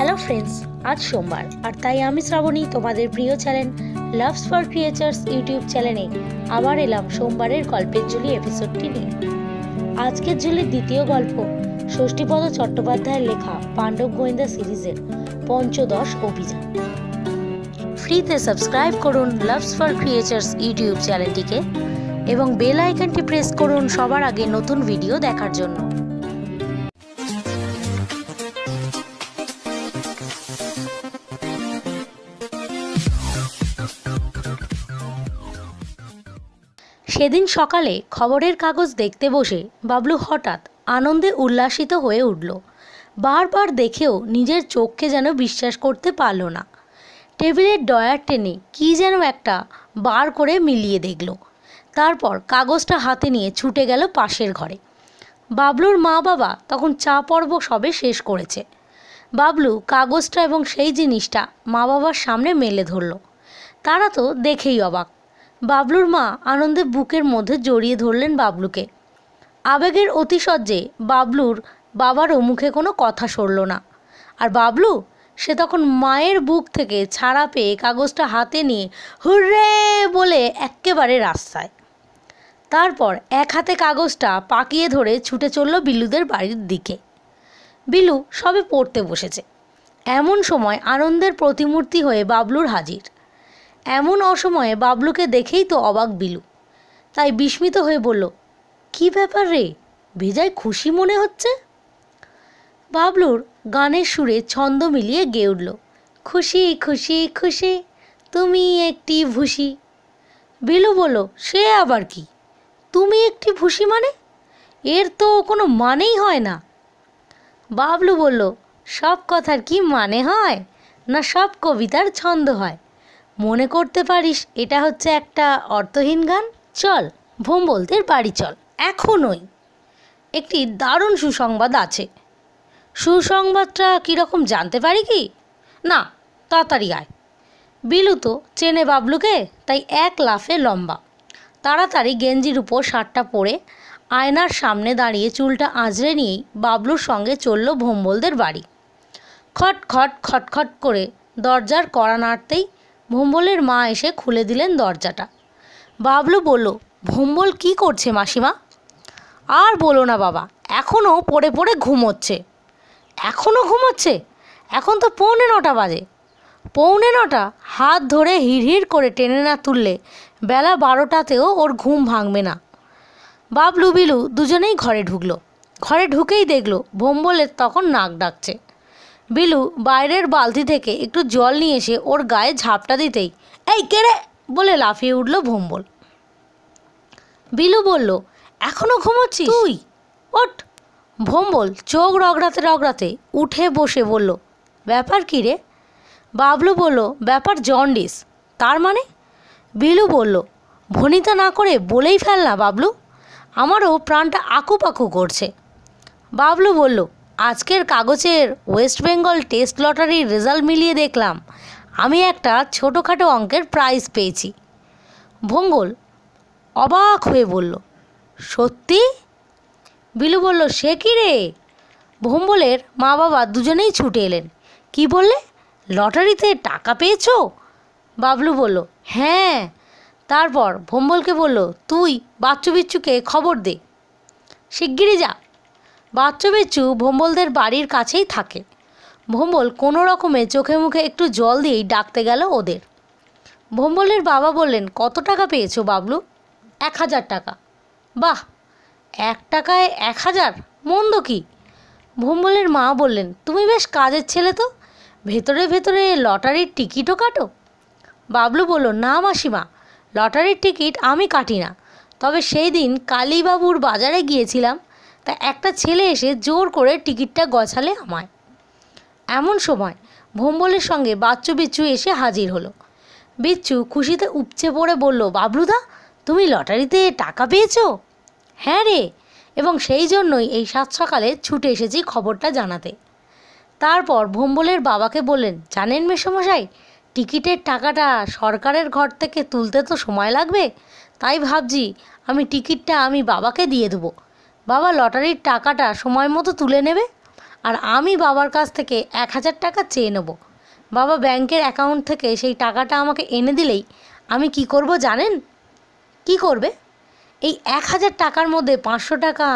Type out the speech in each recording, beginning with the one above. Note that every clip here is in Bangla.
হ্যালো ফ্রেন্ডস আজ সোমবার আর তাই আমি শ্রাবণী তোমাদের প্রিয় channel loves for creatures YouTube চ্যানেলে আবার এলাম সোমবারের গল্পের ঝুলি এপিসোডটি নিয়ে আজকের ঝুলির দ্বিতীয় গল্প ষষ্ঠীপদ চট্টোপাধ্যায়ের লেখা পাণ্ডব গোয়েন্দা সিরিজের পঞ্চদশ অভিযান ফ্রিতে সাবস্ক্রাইব করুন লাভস ফর ক্রিয়েচার্স ইউটিউব চ্যানেলটিকে এবং বেল আইকনটি প্রেস করুন সবার আগে নতুন ভিডিও দেখার জন্য সেদিন সকালে খবরের কাগজ দেখতে বসে বাবলু হঠাৎ আনন্দে উল্লাসিত হয়ে উঠল বারবার দেখেও নিজের চোখকে যেন বিশ্বাস করতে পারল না টেবিলের ডয়ার টেনে কী যেন একটা বার করে মিলিয়ে দেখল তারপর কাগজটা হাতে নিয়ে ছুটে গেল পাশের ঘরে বাবলুর মা বাবা তখন চা পর্ব সবে শেষ করেছে বাবলু কাগজটা এবং সেই জিনিসটা মা বাবার সামনে মেলে ধরল তারা তো দেখেই অবাক বাবলুর মা আনন্দে বুকের মধ্যে জড়িয়ে ধরলেন বাবলুকে আবেগের অতিশয্যে বাবলুর বাবারও মুখে কোনো কথা সরল না আর বাবলু সে তখন মায়ের বুক থেকে ছাড়া পেয়ে কাগজটা হাতে নিয়ে হুররে বলে একেবারে রাস্তায় তারপর এক হাতে কাগজটা পাকিয়ে ধরে ছুটে চলল বিলুদের বাড়ির দিকে বিলু সবে পড়তে বসেছে এমন সময় আনন্দের প্রতিমূর্তি হয়ে বাবলুর হাজির এমন অসময়ে বাবলুকে দেখেই তো অবাক বিলু তাই বিস্মিত হয়ে বলল কি ব্যাপার রে ভেজায় খুশি মনে হচ্ছে বাবলুর গানের সুরে ছন্দ মিলিয়ে গেয়ে উঠল খুশি খুশি খুশি তুমি একটি ভুসি বিলু বলল সে আবার কি তুমি একটি ভুসি মানে এর তো কোনো মানেই হয় না বাবলু বলল সব কথার কি মানে হয় না সব কবিতার ছন্দ হয় মনে করতে পারিস এটা হচ্ছে একটা অর্থহীন গান চল ভোম্বলদের বাড়ি চল এখনই একটি দারুণ সুসংবাদ আছে সুসংবাদটা কীরকম জানতে পারি কি না তাড়াতাড়ি আয় বিলু তো চেনে বাবলুকে তাই এক লাফে লম্বা তাড়াতাড়ি গেঞ্জির উপর শার্টটা পরে আয়নার সামনে দাঁড়িয়ে চুলটা আঁচড়ে নিয়েই বাবলুর সঙ্গে চলল ভোম্বলদের বাড়ি খট খট খটখট করে দরজার কড়া নাড়তেই ভোম্বলের মা এসে খুলে দিলেন দরজাটা বাবলু বলল ভোম্বল কি করছে মাসিমা আর বলো না বাবা এখনও পড়ে পড়ে ঘুমোচ্ছে এখনও ঘুমোচ্ছে এখন তো পৌনে নটা বাজে পৌনে নটা হাত ধরে হিড়হিড় করে টেনে না তুললে বেলা বারোটাতেও ওর ঘুম ভাঙবে না বাবলু বিলু দুজনেই ঘরে ঢুকলো ঘরে ঢুকেই দেখলো ভোম্বলের তখন নাক ডাকছে বিলু বাইরের বালতি থেকে একটু জল নিয়ে এসে ওর গায়ে ঝাপটা দিতেই এই কেড়ে বলে লাফিয়ে উঠল ভোম্বল বিলু বলল এখনো ঘুমোচ্ছি তুই ওট ভোম্বল চোখ রগড়াতে রগড়াতে উঠে বসে বলল ব্যাপার কী রে বাবলু বলল ব্যাপার জন্ডিস তার মানে বিলু বলল ভনিতা না করে বলেই ফেল না বাবলু আমারও প্রাণটা আকুপাকু করছে বাবলু বলল আজকের কাগজের ওয়েস্ট বেঙ্গল টেস্ট লটারির রেজাল্ট মিলিয়ে দেখলাম আমি একটা ছোটোখাটো অঙ্কের প্রাইজ পেয়েছি ভঙ্গল অবাক হয়ে বলল সত্যি বিলু বলল সে কি রে ভম্বলের মা বাবা দুজনেই ছুটে এলেন কি বললে লটারিতে টাকা পেয়েছ বাবলু বলল হ্যাঁ তারপর ভম্বলকে বলল তুই বাচ্চু বিচ্চুকে খবর দে শিগগিরই যা বাচ্চবেচু ভোম্বলদের বাড়ির কাছেই থাকে ভোম্বল কোনো রকমে চোখে মুখে একটু জল দিয়েই ডাকতে গেল ওদের ভোম্বলের বাবা বললেন কত টাকা পেয়েছো বাবলু এক হাজার টাকা বাহ এক টাকায় এক হাজার মন্দ কি ভোম্বলের মা বললেন তুমি বেশ কাজের ছেলে তো ভেতরে ভেতরে লটারির টিকিটও কাটো বাবলু বলল না মাসিমা লটারির টিকিট আমি কাটি না তবে সেই দিন কালীবাবুর বাজারে গিয়েছিলাম তা একটা ছেলে এসে জোর করে টিকিটটা গছালে আমায় এমন সময় ভোম্বলের সঙ্গে বাচ্চু বিচ্ছু এসে হাজির হলো বিচ্ছু খুশিতে উপচে পড়ে বলল বাবলুদা তুমি লটারিতে টাকা পেয়েছো হ্যাঁ রে এবং সেই জন্যই এই সাত সকালে ছুটে এসেছি খবরটা জানাতে তারপর ভোম্বলের বাবাকে বললেন জানেন মেসমশাই টিকিটের টাকাটা সরকারের ঘর থেকে তুলতে তো সময় লাগবে তাই ভাবছি আমি টিকিটটা আমি বাবাকে দিয়ে দেবো বাবা লটারির টাকাটা সময় মতো তুলে নেবে আর আমি বাবার কাছ থেকে এক হাজার টাকা চেয়ে নেব বাবা ব্যাংকের অ্যাকাউন্ট থেকে সেই টাকাটা আমাকে এনে দিলেই আমি কি করব জানেন কি করবে এই এক হাজার টাকার মধ্যে পাঁচশো টাকা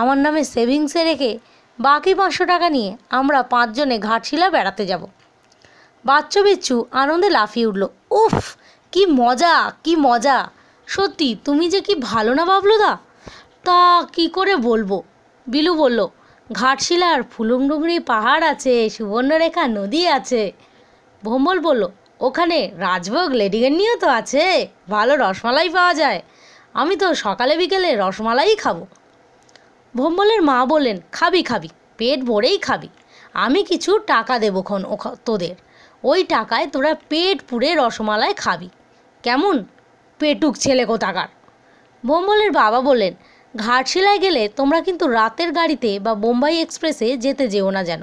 আমার নামে সেভিংসে রেখে বাকি পাঁচশো টাকা নিয়ে আমরা পাঁচজনে ঘাটশিলা বেড়াতে যাব বাচ্চা বিচ্ছু আনন্দে লাফিয়ে উঠল উফ কি মজা কি মজা সত্যি তুমি যে কি ভালো না বাবলুদা তা কি করে বলবো বিলু বলল ঘাটশিলার ফুলুমডুমরি পাহাড় আছে সুবর্ণরেখা নদী আছে ভোম্বল বলল ওখানে রাজভোগ লেডিগেনিও তো আছে ভালো রসমালাই পাওয়া যায় আমি তো সকালে বিকেলে রসমালাই খাবো ভোম্বলের মা বললেন খাবি খাবি পেট ভরেই খাবি আমি কিছু টাকা দেবো খন তোদের ওই টাকায় তোরা পেট পুড়ে রসমালাই খাবি কেমন পেটুক ছেলে কোথাকার ভোম্বলের বাবা বললেন ঘাটশিলায় গেলে তোমরা কিন্তু রাতের গাড়িতে বা বোম্বাই এক্সপ্রেসে যেতে যেও না যেন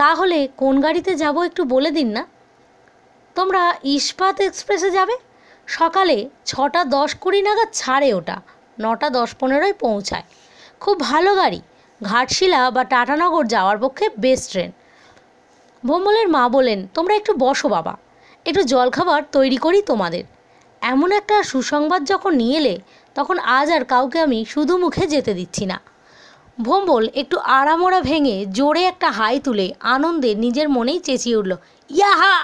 তাহলে কোন গাড়িতে যাব একটু বলে দিন না তোমরা ইস্পাত এক্সপ্রেসে যাবে সকালে ছটা দশ কুড়ি নাগাদ ছাড়ে ওটা নটা দশ পনেরোয় পৌঁছায় খুব ভালো গাড়ি ঘাটশিলা বা টাটানগর যাওয়ার পক্ষে বেস্ট ট্রেন ভোম্বলের মা বলেন তোমরা একটু বসো বাবা একটু জলখাবার তৈরি করি তোমাদের এমন একটা সুসংবাদ যখন নিয়ে এলে তখন আজ আর কাউকে আমি শুধু মুখে যেতে দিচ্ছি না ভোম্বল একটু আড়ামোড়া ভেঙে জোরে একটা হাই তুলে আনন্দে নিজের মনেই চেঁচিয়ে উঠল ইয়াহা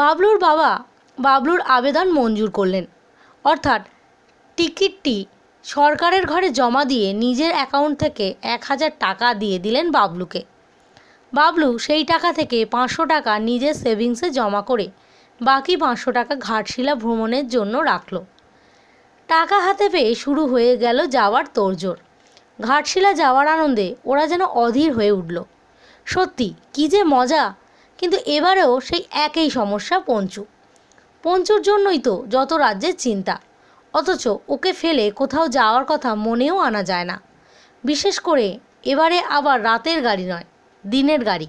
বাবলুর বাবা বাবলুর আবেদন মঞ্জুর করলেন অর্থাৎ টিকিটটি সরকারের ঘরে জমা দিয়ে নিজের অ্যাকাউন্ট থেকে এক হাজার টাকা দিয়ে দিলেন বাবলুকে বাবলু সেই টাকা থেকে পাঁচশো টাকা নিজের সেভিংসে জমা করে বাকি পাঁচশো টাকা ঘাটশিলা ভ্রমণের জন্য রাখলো টাকা হাতে পেয়ে শুরু হয়ে গেল যাওয়ার তোড়জোড় ঘাটশিলা যাওয়ার আনন্দে ওরা যেন অধীর হয়ে উঠল সত্যি কি যে মজা কিন্তু এবারেও সেই একই সমস্যা পঞ্চু পঞ্চুর জন্যই তো যত রাজ্যের চিন্তা অথচ ওকে ফেলে কোথাও যাওয়ার কথা মনেও আনা যায় না বিশেষ করে এবারে আবার রাতের গাড়ি নয় দিনের গাড়ি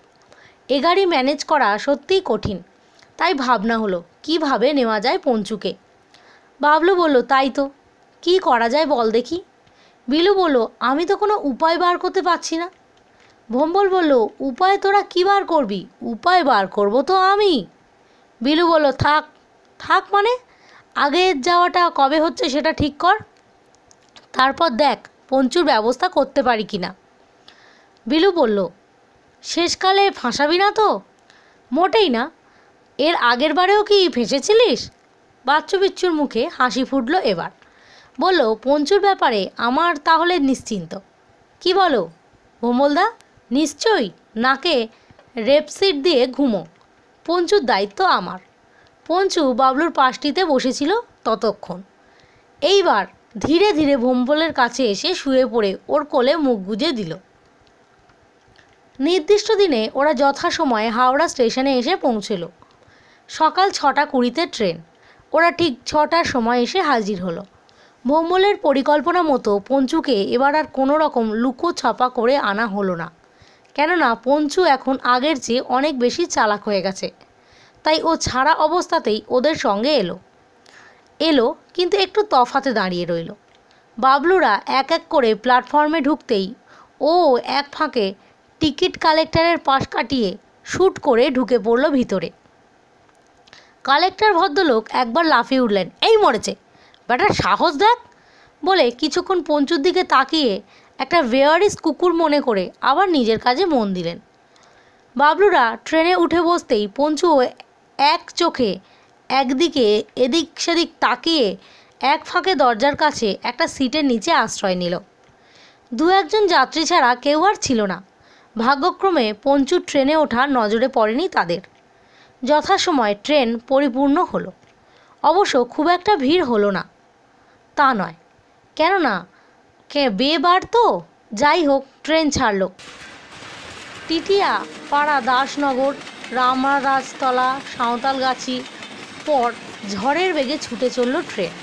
এ গাড়ি ম্যানেজ করা সত্যিই কঠিন তাই ভাবনা হলো কিভাবে নেওয়া যায় পঞ্চুকে বাবলু বলল তাই তো কি করা যায় বল দেখি বিলু বলল আমি তো কোনো উপায় বার করতে পারছি না ভম্বল বলল উপায় তোরা কী বার করবি উপায় বার করব তো আমি বিলু বলল থাক থাক মানে আগে যাওয়াটা কবে হচ্ছে সেটা ঠিক কর তারপর দেখ পঞ্চুর ব্যবস্থা করতে পারি কি না বিলু বলল শেষকালে ফাঁসাবি না তো মোটেই না এর আগের বারেও কি ফেঁসেছিলিস বাচ্চু বিচ্ছুর মুখে হাসি ফুটল এবার বলল পঞ্চুর ব্যাপারে আমার তাহলে নিশ্চিন্ত কি বলো ভোমলদা নিশ্চয়ই নাকে রেপসিট দিয়ে ঘুমো পঞ্চুর দায়িত্ব আমার পঞ্চু বাবলুর পাশটিতে বসেছিল ততক্ষণ এইবার ধীরে ধীরে ভোম্বলের কাছে এসে শুয়ে পড়ে ওর কোলে মুখ গুজে দিল নির্দিষ্ট দিনে ওরা যথাসময়ে হাওড়া স্টেশনে এসে পৌঁছল সকাল ছটা কুড়িতে ট্রেন ওরা ঠিক ছটার সময় এসে হাজির হলো ভৌমলের পরিকল্পনা মতো পঞ্চুকে এবার আর কোনো রকম লুকো ছাপা করে আনা হলো না কেননা পঞ্চু এখন আগের চেয়ে অনেক বেশি চালাক হয়ে গেছে তাই ও ছাড়া অবস্থাতেই ওদের সঙ্গে এলো এলো কিন্তু একটু তফাতে দাঁড়িয়ে রইল বাবলুরা এক এক করে প্ল্যাটফর্মে ঢুকতেই ও এক ফাঁকে টিকিট কালেক্টরের পাশ কাটিয়ে শ্যুট করে ঢুকে পড়ল ভিতরে কালেক্টর ভদ্রলোক একবার লাফিয়ে উঠলেন এই মরেছে ব্যাটার সাহস দেখ বলে কিছুক্ষণ পঞ্চুর দিকে তাকিয়ে একটা ভেয়ারিস কুকুর মনে করে আবার নিজের কাজে মন দিলেন বাবলুরা ট্রেনে উঠে বসতেই পঞ্চু এক চোখে একদিকে এদিক সেদিক তাকিয়ে এক ফাঁকে দরজার কাছে একটা সিটের নিচে আশ্রয় নিল দু একজন যাত্রী ছাড়া কেউ আর ছিল না ভাগ্যক্রমে পঞ্চুর ট্রেনে ওঠা নজরে পড়েনি তাদের যথাসময়ে ট্রেন পরিপূর্ণ হলো অবশ্য খুব একটা ভিড় হলো না তা নয় কেননা কে বেবার তো যাই হোক ট্রেন ছাড়ল টিটিয়া পাড়া দাসনগর রামরাজতলা সাঁওতালগাছি পর ঝড়ের বেগে ছুটে চলল ট্রেন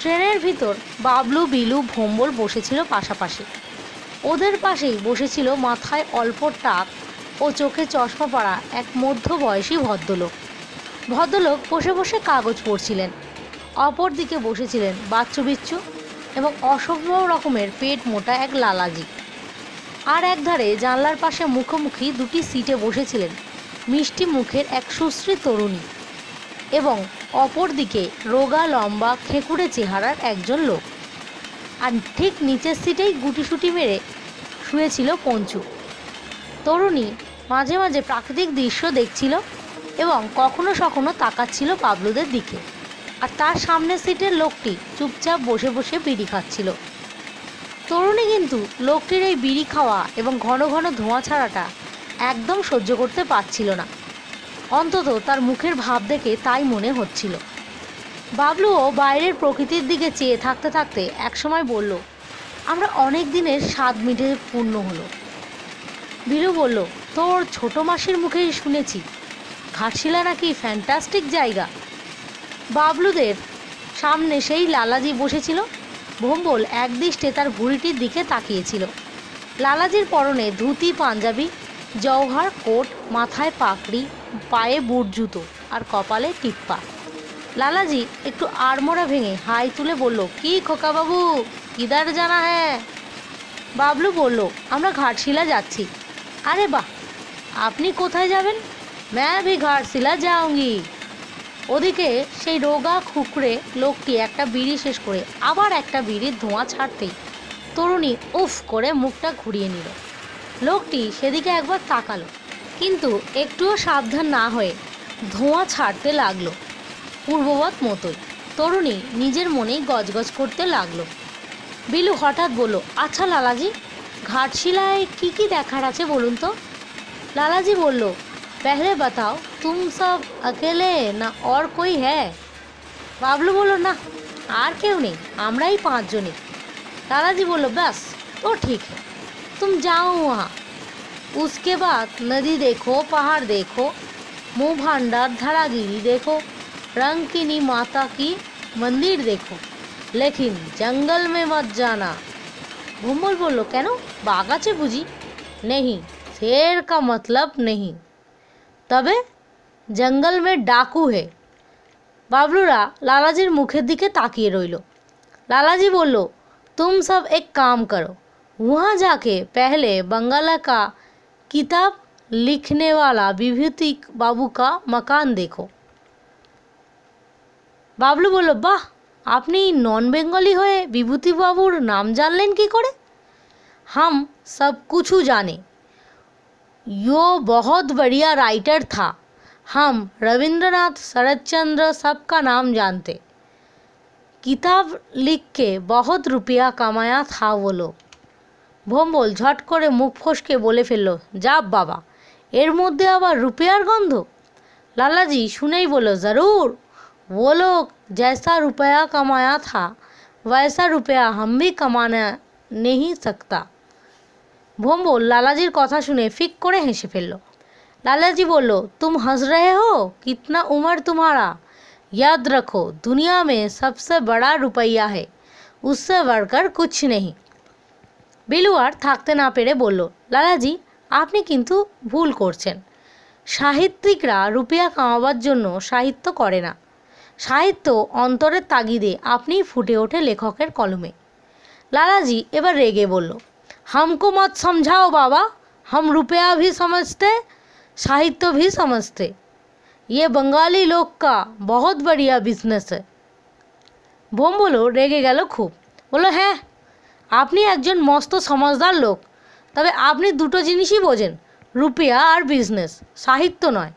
ট্রেনের ভিতর বাবলু বিলু ভম্বল বসেছিল পাশাপাশি ওদের পাশেই বসেছিল মাথায় অল্প টাক ও চোখে চশমা পরা এক মধ্যবয়সী ভদ্রলোক ভদ্রলোক বসে বসে কাগজ পড়ছিলেন অপরদিকে বসেছিলেন বাচ্চু বিচ্ছু এবং অসভ্য রকমের পেট মোটা এক লালাজি আর একধারে জানলার পাশে মুখোমুখি দুটি সিটে বসেছিলেন মিষ্টি মুখের এক সুশ্রী তরুণী এবং অপরদিকে রোগা লম্বা খেকুড়ে চেহারার একজন লোক আর ঠিক নিচের সিটেই গুটিসুটি মেরে শুয়েছিল পঞ্চু তরুণী মাঝে মাঝে প্রাকৃতিক দৃশ্য দেখছিল এবং কখনো সখনো তাকাচ্ছিল পাবলুদের দিকে আর তার সামনের সিটের লোকটি চুপচাপ বসে বসে বিড়ি খাচ্ছিল তরুণী কিন্তু লোকটির এই বিড়ি খাওয়া এবং ঘন ঘন ধোঁয়া ছাড়াটা একদম সহ্য করতে পারছিল না অন্তত তার মুখের ভাব দেখে তাই মনে হচ্ছিল বাবলুও বাইরের প্রকৃতির দিকে চেয়ে থাকতে থাকতে একসময় বলল আমরা অনেক দিনের স্বাদ মিটে পূর্ণ হলো বিলু বলল তোর ছোট মাসির মুখেই শুনেছি ঘাটশিলা নাকি ফ্যান্টাস্টিক জায়গা বাবলুদের সামনে সেই লালাজি বসেছিল ভোম্বল একদৃষ্টে তার ভুড়িটির দিকে তাকিয়েছিল লালাজির পরনে ধুতি পাঞ্জাবি জওহার কোট মাথায় পাকড়ি পায়ে বুট জুতো আর কপালে টিপ্পা লালাজি একটু আড়মোড়া ভেঙে হাই তুলে বলল কি খোকাবাবু কিদার জানা হ্যাঁ বাবলু বলল আমরা ঘাটশিলা যাচ্ছি আরে বাহ আপনি কোথায় যাবেন ম্যা ভি ঘাটশিলা যাওঙ্গি ওদিকে সেই রোগা খুকড়ে লোকটি একটা বিড়ি শেষ করে আবার একটা বিড়ির ধোঁয়া ছাড়তেই তরুণী উফ করে মুখটা ঘুরিয়ে নিল লোকটি সেদিকে একবার তাকালো কিন্তু একটুও সাবধান না হয়ে ধোঁয়া ছাড়তে লাগলো পূর্ববৎ মতোই তরুণী নিজের মনেই গজগজ করতে লাগলো বিলু হঠাৎ বলল আচ্ছা লালাজি ঘাটশিলায় কি কি দেখার আছে বলুন তো लाला जी बोलो पहले बताओ तुम सब अकेले ना और कोई है बाबलू बोलो বাবলু क्यों नहीं हमारा ही पाँच जने लाला जी बोलो बस तो ठीक है तुम जाओ वहाँ उसके बाद नदी देखो पहाड़ देखो मुँह भंडार धरागिरी देखो रंग किनी माता की मंदिर देखो लेकिन जंगल में मत जाना भूमल बोलो क्या बागा बुझी नहीं शेर का मतलब नहीं তবে জঙ্গল মে ডাকু হে বাবলুরা লালাজির মুখের দিকে তাকিয়ে রইল লালাজি বলল তুম সব এক কাম করো वहाँ जाके पहले बंगाला का किताब लिखने वाला विभूति बाबू का मकान देखो বাবলু বলল বাহ আপনি নন বেঙ্গলি হয়ে বিভূতিবাবুর নাম জানলেন কি করে হাম সব কিছু জানে यो बहुत बढ़िया राइटर था हम रविंद्रनाथ शरद चंद्र सबका नाम जानते किताब लिख के बहुत रुपया कमाया था वो लोग भोम बोल झट ভোম্বল ঝট করে মুখ ফসকে বলে ফেলল যাব বাবা এর মধ্যে আবার लाला जी सुने ही बोलो ज़रूर वो लोग जैसा रुपया कमाया था वैसा रुपया हम भी कमाना नहीं सकता ভোম্বল লালাজির কথা শুনে ফিক করে হেসে ফেলল লালাজি বলল তুম হাস রে হো কিতনা উমর তুমারা ইয়াদ রাখো দুনিয়া মে সবসে বড়া রুপাইয়া হে উসে বড়কার কুছ নেই বিলু আর থাকতে না পেরে বলল লালাজি আপনি কিন্তু ভুল করছেন সাহিত্যিকরা রুপিয়া কামাবার জন্য সাহিত্য করে না সাহিত্য অন্তরের তাগিদে আপনি ফুটে ওঠে লেখকের কলমে লালাজি এবার রেগে বলল हमको मत समझाओ बाबा हम रुपया भी समझते साहित्य भी समझते ये बंगाली लोग का बहुत बढ़िया बिजनेस है বোম্বলো রেগে গেল খুব বললো হ্যাঁ আপনি একজন মস্ত সমাজদার লোক তবে আপনি দুটো জিনিসই বোঝেন রুপিয়া আর বিজনেস সাহিত্য নয়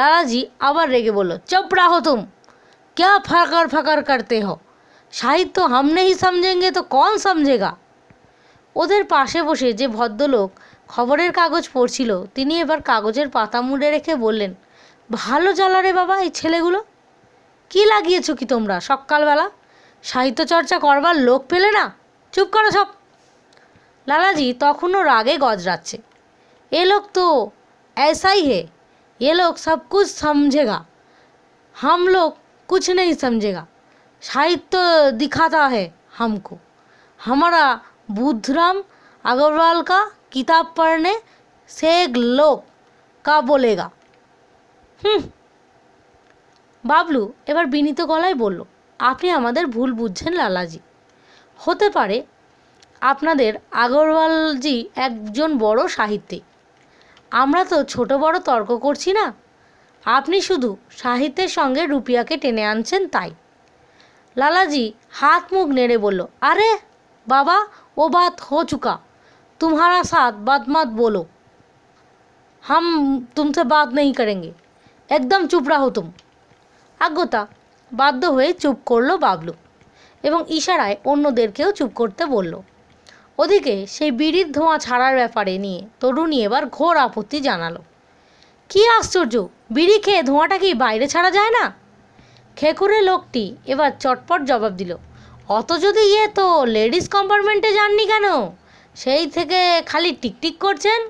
লালাজি আবার রেগে বলল চপ রাহো তুম ক্যা ফাকার ফাকার করতে হ সাহিত্য হামনে হি সমঝেঙ্গে তো কন সমঝেগা ওদের পাশে বসে যে ভদ্রলোক খবরের কাগজ পড়ছিল তিনি এবার কাগজের পাতা মুড়ে রেখে বললেন ভালো রে বাবা এই ছেলেগুলো কি লাগিয়েছো কি তোমরা সকালবেলা সাহিত্য চর্চা করবার লোক পেলে না চুপ করো সব লালাজি তখনও রাগে গজরাচ্ছে এ লোক তো এসাই হে এ লোক সব কুছ সমঝেগা समझेगा हम लोग कुछ नहीं समझेगा साहित्य तो दिखाता है बुधराम अग्रवाल का किताब पढ़ने লোক কা বলেগা হুম বাবলু এবার বিনীত গলায় বলল আপনি আমাদের ভুল বুঝছেন লালাজি হতে পারে আপনাদের আগরওয়ালজি একজন বড় সাহিত্যিক আমরা তো ছোট বড় তর্ক করছি না আপনি শুধু সাহিত্যের সঙ্গে রুপিয়াকে টেনে আনছেন তাই লালাজি হাত মুখ নেড়ে বলল আরে বাবা ও বাত হো চুকা तुम्हारा साथ बात मत बोलो हम তুমসে বাদ নেই করেঙ্গে একদম চুপ রাহো তুম আজ্ঞতা বাধ্য হয়ে চুপ করলো বাবলু এবং ইশারায় অন্যদেরকেও চুপ করতে বলল ওদিকে সেই বিড়ির ধোঁয়া ছাড়ার ব্যাপারে নিয়ে তরুণী এবার ঘোর আপত্তি জানালো কি আশ্চর্য বিড়ি খেয়ে ধোঁয়াটা কি বাইরে ছাড়া যায় না খেকুরে লোকটি এবার চটপট জবাব দিল অত যদি ইয়ে তো লেডিস কম্পার্টমেন্টে যাননি কেন সেই থেকে খালি টিকটিক করছেন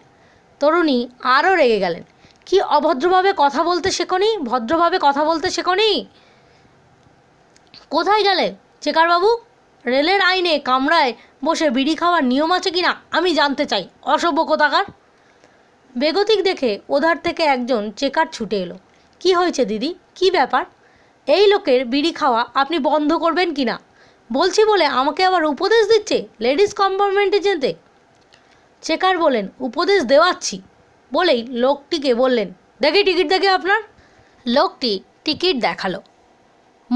তরুণী আরও রেগে গেলেন কি অভদ্রভাবে কথা বলতে শেখনি ভদ্রভাবে কথা বলতে শেখনি কোথায় গেলে চেকারবাবু রেলের আইনে কামরায় বসে বিড়ি খাওয়ার নিয়ম আছে কি না আমি জানতে চাই অসভ্য কোথাকার বেগতিক দেখে ওধার থেকে একজন চেকার ছুটে এলো কি হয়েছে দিদি কি ব্যাপার এই লোকের বিড়ি খাওয়া আপনি বন্ধ করবেন কি না বলছি বলে আমাকে আবার উপদেশ দিচ্ছে লেডিস কম্পার্টমেন্টে যেতে চেকার বলেন উপদেশ দেওয়াচ্ছি বলেই লোকটিকে বললেন দেখি টিকিট দেখে আপনার লোকটি টিকিট দেখালো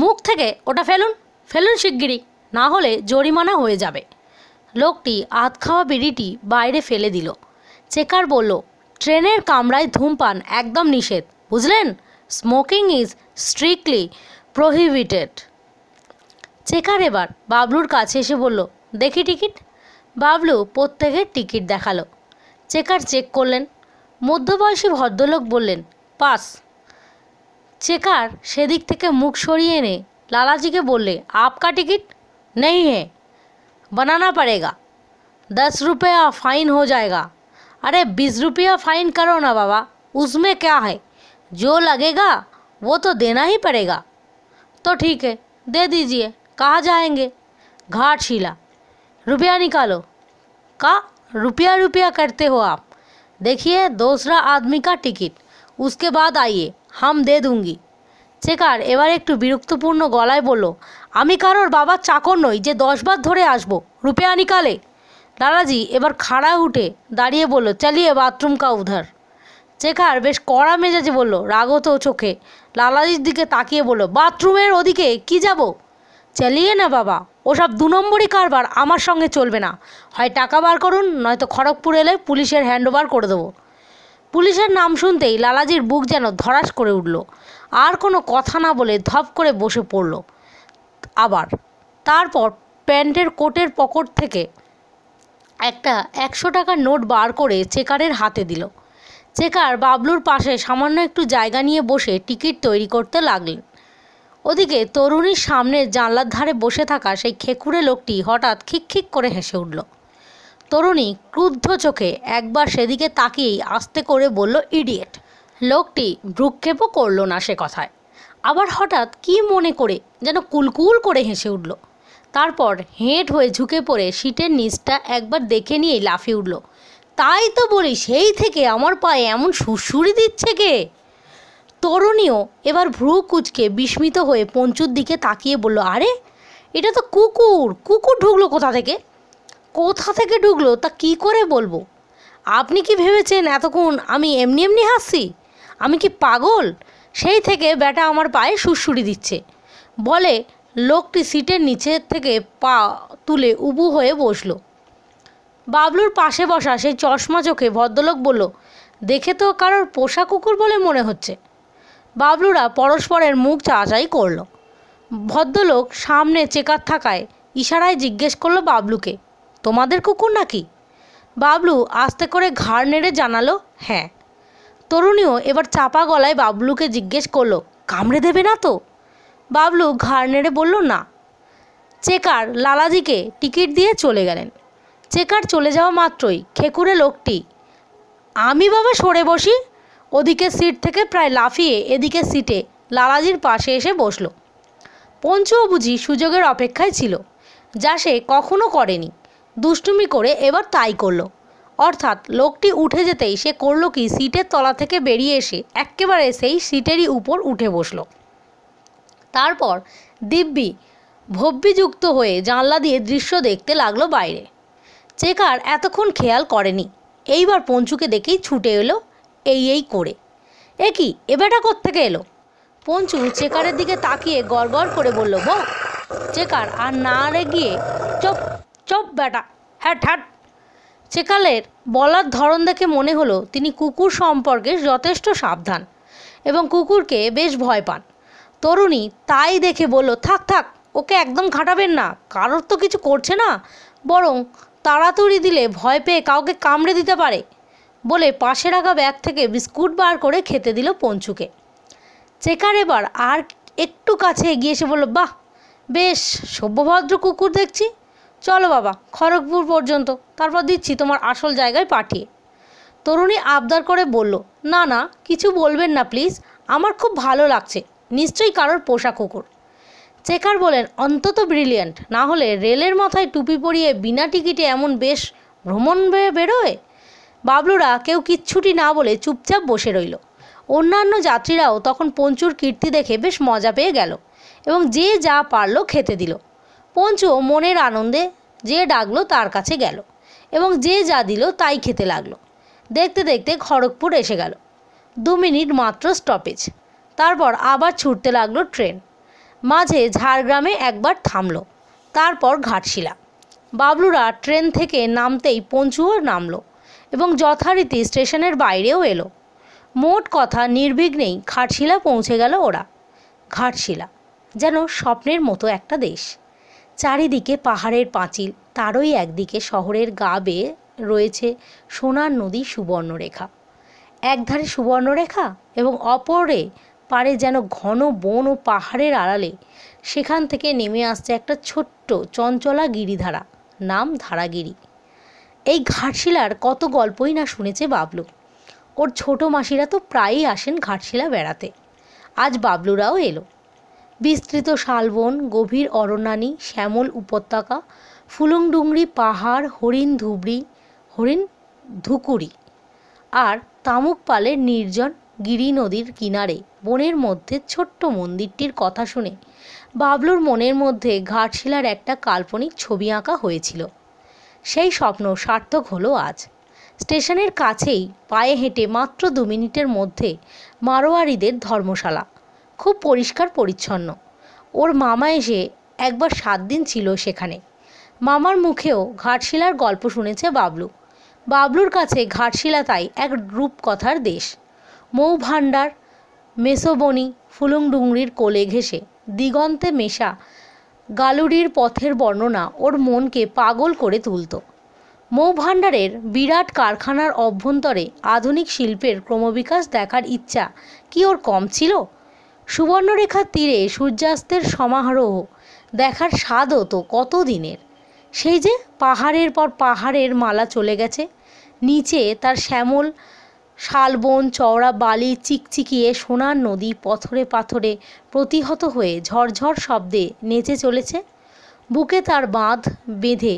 মুখ থেকে ওটা ফেলুন ফেলুন শিগগিরি না হলে জরিমানা হয়ে যাবে লোকটি আত খাওয়া বিড়িটি বাইরে ফেলে দিল চেকার বলল ট্রেনের কামরায় ধূমপান একদম নিষেধ বুঝলেন smoking is strictly prohibited checker এবার বাবলুর কাছে এসে বলল দেখি টিকিট বাবলু প্রত্যেকের টিকিট দেখালো চেকার চেক করলেন মধ্যবয়সী ভদ্রলোক বললেন পাস চেকার সেদিক থেকে মুখ সরিয়ে এনে লালাজিকে বললে আপকা টিকিট নেই হে বানানা পড়েগা দশ রুপিয়া ফাইন হো যায়গা আরে बीस रुपया ফাইন करो ना बाबा उसमें क्या है जो लगेगा वो तो देना ही पड़ेगा तो ठीक है दे दीजिए कहाँ जाएंगे घाट शिला रुपया निकालो का रुपया रुपया करते हो आप देखिए दूसरा आदमी का टिकिट उसके बाद আইয়ে হাম দে দুঙ্গি চেকার এবার একটু বিরক্তপূর্ণ গলায় বলল আমি কারোর বাবার চাকর নই যে দশবার ধরে আসবো রুপিয়া নিকালে দাদাজি এবার খাড়া উঠে দাঁড়িয়ে বলল চালিয়ে বাথরুম কা উধার চেকার বেশ কড়া মেজাজে বলল রাগত চোখে লালাজির দিকে তাকিয়ে বলল বাথরুমের ওদিকে কি যাবো চালিয়ে না বাবা ওসব দু নম্বরই কারবার আমার সঙ্গে চলবে না হয় টাকা বার করুন নয়তো খড়গপুর এলে পুলিশের হ্যান্ডওভার করে দেবো পুলিশের নাম শুনতেই লালাজির বুক যেন ধরাস করে উঠল আর কোনো কথা না বলে ধপ করে বসে পড়ল আবার তারপর প্যান্টের কোটের পকেট থেকে একটা একশো টাকার নোট বার করে চেকারের হাতে দিল চেকার বাবলুর পাশে সামান্য একটু জায়গা নিয়ে বসে টিকিট তৈরি করতে লাগলেন ওদিকে তরুণীর সামনে জানলার ধারে বসে থাকা সেই খেকুড়ে লোকটি হঠাৎ খিকখিক করে হেসে উঠল তরুণী ক্রুদ্ধ চোখে একবার সেদিকে তাকিয়েই আস্তে করে বলল ইডিয়েট লোকটি ভ্রুক্ষেপও করল না সে কথায় আবার হঠাৎ কি মনে করে যেন কুলকুল করে হেসে উঠল তারপর হেঁট হয়ে ঝুঁকে পড়ে সিটের নিচটা একবার দেখে নিয়েই লাফিয়ে উঠল তাই তো বলি সেই থেকে আমার পায়ে এমন সুসুরি দিচ্ছে কে তরুণীও এবার ভ্রু কুচকে বিস্মিত হয়ে পঞ্চুর দিকে তাকিয়ে বলল আরে এটা তো কুকুর কুকুর ঢুকলো কোথা থেকে কোথা থেকে ঢুকলো তা কি করে বলবো আপনি কি ভেবেছেন এতক্ষণ আমি এমনি এমনি হাসছি আমি কি পাগল সেই থেকে ব্যাটা আমার পায়ে সুড়সুড়ি দিচ্ছে বলে লোকটি সিটের নিচে থেকে পা তুলে উবু হয়ে বসল বাবলুর পাশে বসা সেই চশমা চোখে ভদ্রলোক বলল দেখে তো কারোর পোষা কুকুর বলে মনে হচ্ছে বাবলুরা পরস্পরের মুখ চাচাই করল ভদ্রলোক সামনে চেকার থাকায় ইশারায় জিজ্ঞেস করলো বাবলুকে তোমাদের কুকুর নাকি বাবলু আস্তে করে ঘাড় নেড়ে জানালো হ্যাঁ তরুণীও এবার চাপা গলায় বাবলুকে জিজ্ঞেস করলো কামড়ে দেবে না তো বাবলু ঘাড় নেড়ে বলল না চেকার লালাজিকে টিকিট দিয়ে চলে গেলেন চেকার চলে যাওয়া মাত্রই খেকুরে লোকটি আমি বাবা সরে বসি ওদিকে সিট থেকে প্রায় লাফিয়ে এদিকে সিটে লালাজির পাশে এসে বসল পঞ্চুও বুঝি সুযোগের অপেক্ষায় ছিল যা সে কখনো করেনি দুষ্টুমি করে এবার তাই করল অর্থাৎ লোকটি উঠে যেতেই সে করল কি সিটের তলা থেকে বেরিয়ে এসে একেবারে সেই সিটেরই উপর উঠে বসল তারপর দিব্যি ভব্যিযুক্ত হয়ে জানলা দিয়ে দৃশ্য দেখতে লাগলো বাইরে চেকার এতক্ষণ খেয়াল করেনি এইবার পঞ্চুকে দেখেই ছুটে এলো এই এই করে এ কি এ বেটা কোত্থেকে এলো পঞ্চু চেকারের দিকে তাকিয়ে গড়গড় করে বলল বউ চেকার আর না রে গিয়ে চপ চপ বেটা হ্যাট হ্যাট চেকালের বলার ধরন দেখে মনে হলো তিনি কুকুর সম্পর্কে যথেষ্ট সাবধান এবং কুকুরকে বেশ ভয় পান তরুণী তাই দেখে বলল থাক থাক ওকে একদম খাটাবেন না কারোর তো কিছু করছে না বরং তাড়াতাড়ি দিলে ভয় পেয়ে কাউকে কামড়ে দিতে পারে বলে পাশে রাখা ব্যাগ থেকে বিস্কুট বার করে খেতে দিল পঞ্চুকে চেকার এবার আর একটু কাছে এগিয়ে এসে বলল বাহ বেশ সভ্যভদ্র কুকুর দেখছি চলো বাবা খড়গপুর পর্যন্ত তারপর দিচ্ছি তোমার আসল জায়গায় পাঠিয়ে তরুণী আবদার করে বলল না না কিছু বলবেন না প্লিজ আমার খুব ভালো লাগছে নিশ্চয়ই কারোর পোষা কুকুর চেকার বলেন অন্তত ব্রিলিয়ান্ট না হলে রেলের মাথায় টুপি পরিয়ে বিনা টিকিটে এমন বেশ ভ্রমণ বেরোয় বাবলুরা কেউ কিচ্ছুটি না বলে চুপচাপ বসে রইল অন্যান্য যাত্রীরাও তখন পঞ্চুর কীর্তি দেখে বেশ মজা পেয়ে গেল এবং যে যা পারলো খেতে দিল পঞ্চু মনের আনন্দে যে ডাকলো তার কাছে গেল এবং যে যা দিল তাই খেতে লাগলো দেখতে দেখতে খড়গপুর এসে গেল দু মিনিট মাত্র স্টপেজ তারপর আবার ছুটতে লাগলো ট্রেন মাঝে ঝাড়গ্রামে একবার থামলো তারপর ঘাটশিলা বাবলুরা ট্রেন থেকে নামতেই পঞ্চুও নামলো এবং যথারীতি স্টেশনের বাইরেও এলো মোট কথা নির্বিঘ্নেই ঘাটশিলা পৌঁছে গেল ওরা ঘাটশিলা যেন স্বপ্নের মতো একটা দেশ চারিদিকে পাহাড়ের পাঁচিল তারই একদিকে শহরের গা বেয়ে রয়েছে সোনার নদী সুবর্ণরেখা একধারে সুবর্ণরেখা এবং অপরে পারে যেন ঘন বন ও পাহাড়ের আড়ালে সেখান থেকে নেমে আসছে একটা ছোট্ট চঞ্চলা গিরিধারা নাম ধারাগিরি এই ঘাটশিলার কত গল্পই না শুনেছে বাবলু ওর ছোট মাসিরা তো প্রায়ই আসেন ঘাটশিলা বেড়াতে আজ বাবলুরাও এলো বিস্তৃত শালবন গভীর অরণ্যানি শ্যামল উপত্যকা ফুলুংডুংরি পাহাড় হরিণ ধুবড়ি হরিণ ধুকুরি আর তামুকপালের নির্জন গিরি নদীর কিনারে বনের মধ্যে ছোট্ট মন্দিরটির কথা শুনে বাবলুর মনের মধ্যে ঘাটশিলার একটা কাল্পনিক ছবি আঁকা হয়েছিল সেই স্বপ্ন সার্থক হলো আজ স্টেশনের কাছেই পায়ে হেঁটে মাত্র দু মিনিটের মধ্যে মারোয়ারিদের ধর্মশালা খুব পরিষ্কার পরিচ্ছন্ন ওর মামা এসে একবার সাত দিন ছিল সেখানে মামার মুখেও ঘাটশিলার গল্প শুনেছে বাবলু বাবলুর কাছে ঘাটশিলা তাই এক রূপকথার দেশ মৌ ভাণ্ডার মেসোবনি ফুলুংডুংরির কোলে ঘেসে দিগন্তে মেশা গালুডির পথের বর্ণনা ওর মনকে পাগল করে তুলত মৌভাণ্ডারের বিরাট কারখানার অভ্যন্তরে আধুনিক শিল্পের ক্রমবিকাশ দেখার ইচ্ছা কি ওর কম ছিল সুবর্ণরেখার তীরে সূর্যাস্তের সমারোহ দেখার স্বাদও তো কত দিনের সেই যে পাহাড়ের পর পাহাড়ের মালা চলে গেছে নিচে তার শ্যামল শালবন চওড়া বালি চিকচিকিয়ে সোনার নদী পথরে পাথরে প্রতিহত হয়ে ঝরঝর শব্দে নেচে চলেছে বুকে তার বাঁধ বেঁধে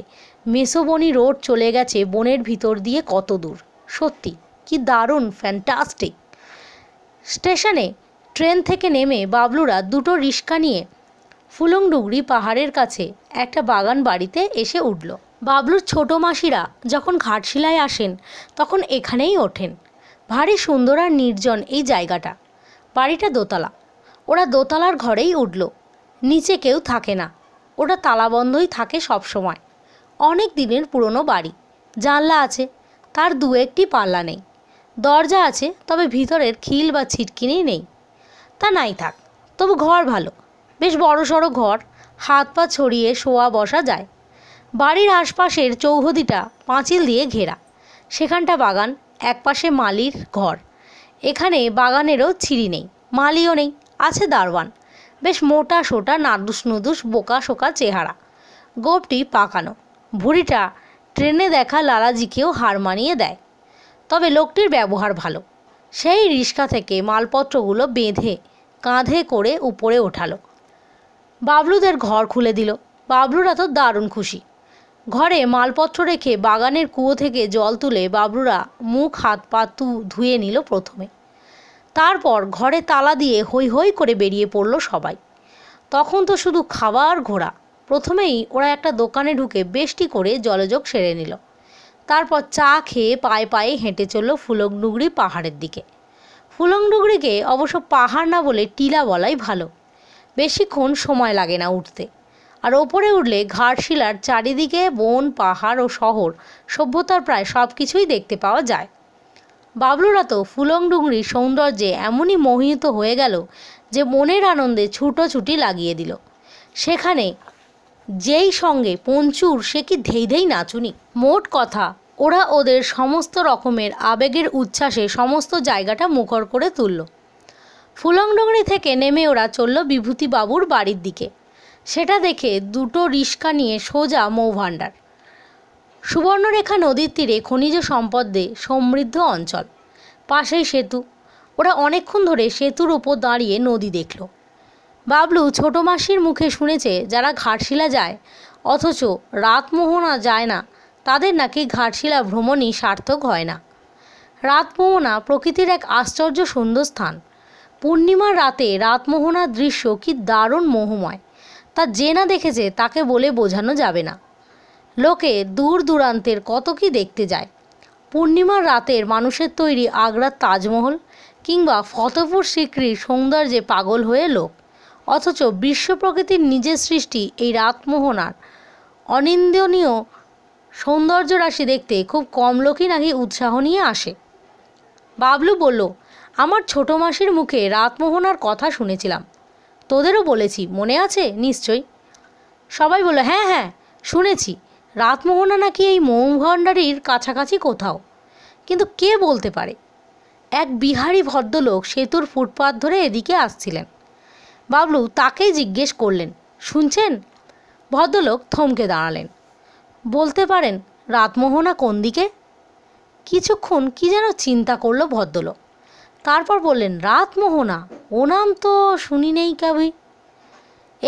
মেসোবনি রোড চলে গেছে বনের ভিতর দিয়ে কত দূর সত্যি কি দারুণ ফ্যান্টাস্টিক স্টেশনে ট্রেন থেকে নেমে বাবলুরা দুটো রিস্কা নিয়ে ফুলংডুগড়ি পাহাড়ের কাছে একটা বাগান বাড়িতে এসে উঠল বাবলুর ছোট মাসিরা যখন ঘাটশিলায় আসেন তখন এখানেই ওঠেন ভারী সুন্দর আর নির্জন এই জায়গাটা বাড়িটা দোতলা ওরা দোতলার ঘরেই উঠল নিচে কেউ থাকে না ওটা তালাবন্ধই থাকে সব সময়। অনেক দিনের পুরনো বাড়ি জানলা আছে তার দু একটি পাল্লা নেই দরজা আছে তবে ভিতরের খিল বা ছিটকিনি নেই তা নাই থাক তবু ঘর ভালো বেশ বড় সড়ো ঘর হাত পা ছড়িয়ে শোয়া বসা যায় বাড়ির আশপাশের চৌহদিটা পাঁচিল দিয়ে ঘেরা সেখানটা বাগান একপাশে মালির ঘর এখানে বাগানেরও ছিঁড়ি নেই মালিও নেই আছে দারওয়ান বেশ মোটা সোটা নাদুস নুদুস বোকা শোকা চেহারা গোপটি পাকানো ভুড়িটা ট্রেনে দেখা লালাজিকেও হার মানিয়ে দেয় তবে লোকটির ব্যবহার ভালো সেই রিস্কা থেকে মালপত্রগুলো বেঁধে কাঁধে করে উপরে ওঠালো বাবলুদের ঘর খুলে দিল বাবলুরা তো দারুণ খুশি ঘরে মালপত্র রেখে বাগানের কুয়ো থেকে জল তুলে বাবরুরা মুখ হাত পা তু ধুয়ে নিল প্রথমে তারপর ঘরে তালা দিয়ে হৈ হৈ করে বেরিয়ে পড়ল সবাই তখন তো শুধু খাবার ঘোরা প্রথমেই ওরা একটা দোকানে ঢুকে বেশটি করে জলযোগ সেরে নিল তারপর চা খেয়ে পায়ে পায়ে হেঁটে চলল ফুলংডুগড়ি পাহাড়ের দিকে ফুলংডুগড়িকে অবশ্য পাহাড় না বলে টিলা বলাই ভালো বেশিক্ষণ সময় লাগে না উঠতে আর ওপরে উঠলে ঘাটশিলার চারিদিকে বন পাহাড় ও শহর সভ্যতার প্রায় সব কিছুই দেখতে পাওয়া যায় বাবলুরা তো ফুলং ডুংরির সৌন্দর্যে এমনই মোহিত হয়ে গেল যে মনের আনন্দে ছুটোছুটি লাগিয়ে দিল সেখানে যেই সঙ্গে পঞ্চুর সে কি ধেই ধেই নাচুনি মোট কথা ওরা ওদের সমস্ত রকমের আবেগের উচ্ছ্বাসে সমস্ত জায়গাটা মুখর করে তুলল ফুলংডংরি থেকে নেমে ওরা চলল বিভূতিবাবুর বাড়ির দিকে সেটা দেখে দুটো রিস্কা নিয়ে সোজা মৌভাণ্ডার সুবর্ণরেখা নদীর তীরে খনিজ সম্পদে সমৃদ্ধ অঞ্চল পাশেই সেতু ওরা অনেকক্ষণ ধরে সেতুর ওপর দাঁড়িয়ে নদী দেখল বাবলু ছোটো মাসির মুখে শুনেছে যারা ঘাটশিলা যায় অথচ রাতমোহনা যায় না তাদের নাকি ঘাটশিলা ভ্রমণই সার্থক হয় না রাতমোহনা প্রকৃতির এক আশ্চর্য সুন্দর স্থান পূর্ণিমার রাতে রাতমোহনার দৃশ্য কি দারুণ মোহময় তা যে না দেখেছে তাকে বলে বোঝানো যাবে না লোকে দূর দূরান্তের কত কি দেখতে যায় পূর্ণিমার রাতের মানুষের তৈরি আগ্রার তাজমহল কিংবা ফতেপুর সিক্রির সৌন্দর্যে পাগল হয়ে লোক অথচ বিশ্ব প্রকৃতির নিজের সৃষ্টি এই রাতমোহনার অনিন্দনীয় সৌন্দর্য রাশি দেখতে খুব কম লোকই নাকি উৎসাহ নিয়ে আসে বাবলু বলল আমার ছোট মাসির মুখে রাতমোহনার কথা শুনেছিলাম তোদেরও বলেছি মনে আছে নিশ্চয়ই সবাই বলল হ্যাঁ হ্যাঁ শুনেছি রাতমোহনা নাকি এই মৌভাণ্ডারির কাছাকাছি কোথাও কিন্তু কে বলতে পারে এক বিহারি ভদ্রলোক সেতুর ফুটপাত ধরে এদিকে আসছিলেন বাবলু তাকেই জিজ্ঞেস করলেন শুনছেন ভদ্রলোক থমকে দাঁড়ালেন বলতে পারেন রাতমোহনা কোন দিকে কিছুক্ষণ কি যেন চিন্তা করলো ভদ্রলোক তারপর বললেন রাত মোহনা ও নাম তো শুনি নেই কবি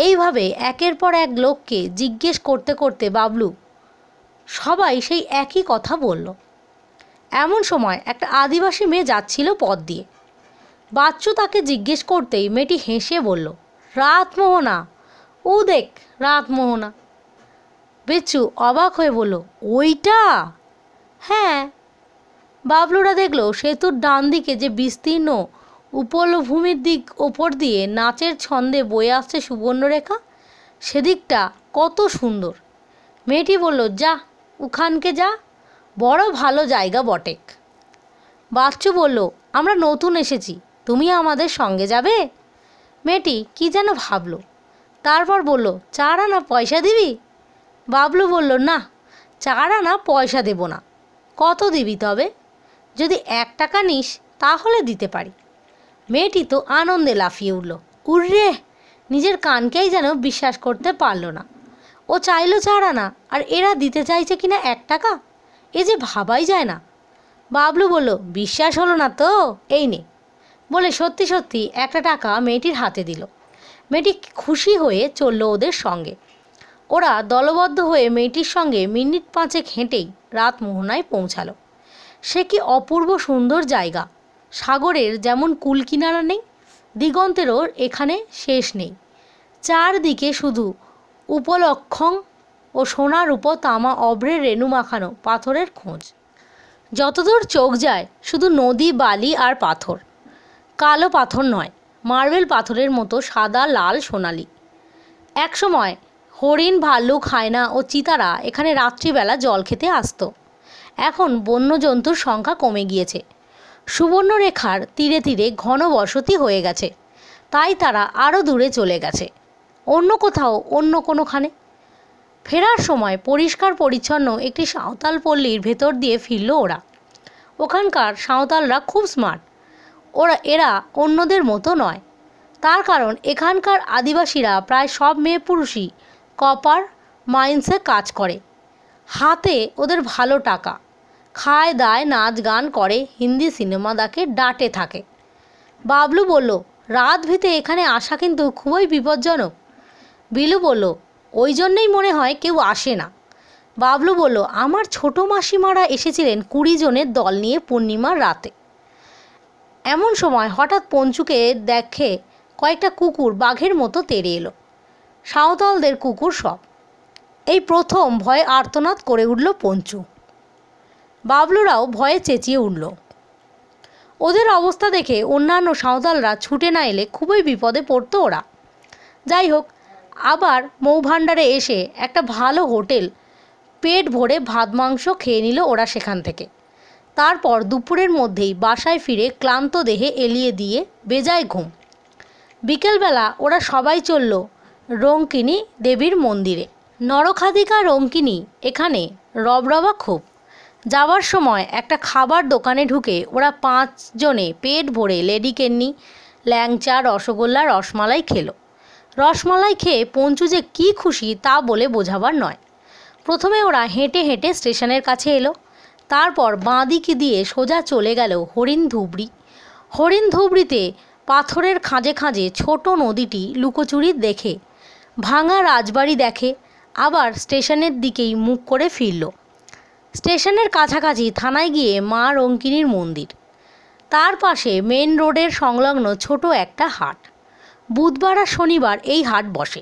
এইভাবে একের পর এক লোককে জিজ্ঞেস করতে করতে বাবলু সবাই সেই একই কথা বলল এমন সময় একটা আদিবাসী মেয়ে যাচ্ছিল পথ দিয়ে বাচ্চু তাকে জিজ্ঞেস করতেই মেয়েটি হেসে বলল রাত মোহনা ও দেখ রাত মোহনা বেচু অবাক হয়ে বলল ওইটা হ্যাঁ বাবলুরা দেখল সেতুর ডান দিকে যে বিস্তীর্ণ উপলভূমির দিক ওপর দিয়ে নাচের ছন্দে বয়ে আসছে সুবর্ণরেখা সেদিকটা কত সুন্দর মেয়েটি বলল যা উখানকে যা বড় ভালো জায়গা বটেক বাচ্চু বলল আমরা নতুন এসেছি তুমি আমাদের সঙ্গে যাবে মেয়েটি কি যেন ভাবল তারপর বলল চার আনা পয়সা দিবি বাবলু বলল না চার আনা পয়সা দেব না কত দিবি তবে যদি এক টাকা নিস তাহলে দিতে পারি মেয়েটি তো আনন্দে লাফিয়ে উঠল উড়রে নিজের কানকেই যেন বিশ্বাস করতে পারল না ও চাইলো চার আনা আর এরা দিতে চাইছে কিনা এক টাকা এ যে ভাবাই যায় না বাবলু বলল বিশ্বাস হলো না তো এই নে বলে সত্যি সত্যি একটা টাকা মেয়েটির হাতে দিল মেয়েটি খুশি হয়ে চলল ওদের সঙ্গে ওরা দলবদ্ধ হয়ে মেয়েটির সঙ্গে মিনিট পাঁচেক হেঁটেই রাত মোহনায় পৌঁছালো সে কি অপূর্ব সুন্দর জায়গা সাগরের যেমন কুলকিনারা নেই দিগন্তেরও এখানে শেষ নেই চারদিকে শুধু উপলক্ষং ও সোনার উপর তামা অব্রে রেণু মাখানো পাথরের খোঁজ যতদূর চোখ যায় শুধু নদী বালি আর পাথর কালো পাথর নয় মার্বেল পাথরের মতো সাদা লাল সোনালি একসময় হরিণ ভাল্লুক হায়না ও চিতারা এখানে রাত্রিবেলা জল খেতে আসতো এখন বন্য জন্তুর সংখ্যা কমে গিয়েছে সুবর্ণরেখার তীরে তীরে ঘন বসতি হয়ে গেছে তাই তারা আরও দূরে চলে গেছে অন্য কোথাও অন্য কোনোখানে ফেরার সময় পরিষ্কার পরিচ্ছন্ন একটি সাঁওতাল পল্লীর ভেতর দিয়ে ফিরল ওরা ওখানকার সাঁওতালরা খুব স্মার্ট ওরা এরা অন্যদের মতো নয় তার কারণ এখানকার আদিবাসীরা প্রায় সব মেয়ে পুরুষই কপার মাইন্সে কাজ করে হাতে ওদের ভালো টাকা খায় দায় নাচ গান করে হিন্দি সিনেমা দেখে ডাটে থাকে বাবলু বলল রাত ভিতে এখানে আসা কিন্তু খুবই বিপজ্জনক বিলু বলল ওই জন্যেই মনে হয় কেউ আসে না বাবলু বলল আমার ছোট মাসিমারা এসেছিলেন কুড়ি জনের দল নিয়ে পূর্ণিমার রাতে এমন সময় হঠাৎ পঞ্চুকে দেখে কয়েকটা কুকুর বাঘের মতো তেড়ে এলো সাঁওতালদের কুকুর সব এই প্রথম ভয়ে আর্তনাদ করে উঠল পঞ্চু বাবলুরাও ভয়ে চেঁচিয়ে উঠল ওদের অবস্থা দেখে অন্যান্য সাঁওতালরা ছুটে না এলে খুবই বিপদে পড়তো ওরা যাই হোক আবার মৌভাণ্ডারে এসে একটা ভালো হোটেল পেট ভরে ভাত মাংস খেয়ে নিল ওরা সেখান থেকে তারপর দুপুরের মধ্যেই বাসায় ফিরে ক্লান্ত দেহে এলিয়ে দিয়ে বেজায় ঘুম বিকেলবেলা ওরা সবাই চলল রঙ্কিনী দেবীর মন্দিরে নরখাদিকা রঙ্কিনী এখানে রবরবা খুব যাওয়ার সময় একটা খাবার দোকানে ঢুকে ওরা পাঁচজনে পেট ভরে লেডি কেননি ল্যাংচা রসগোল্লা রসমালাই খেলো রসমালাই খেয়ে পঞ্চু যে কী খুশি তা বলে বোঝাবার নয় প্রথমে ওরা হেঁটে হেঁটে স্টেশনের কাছে এলো তারপর বাঁ দিকে দিয়ে সোজা চলে গেল হরিণ ধুবড়ি হরিণ ধুবড়িতে পাথরের খাঁজে খাঁজে ছোট নদীটি লুকোচুরি দেখে ভাঙা রাজবাড়ি দেখে আবার স্টেশনের দিকেই মুখ করে ফিরল স্টেশনের কাছাকাছি থানায় গিয়ে মা রঙ্কিনীর মন্দির তার পাশে মেন রোডের সংলগ্ন ছোট একটা হাট বুধবার আর শনিবার এই হাট বসে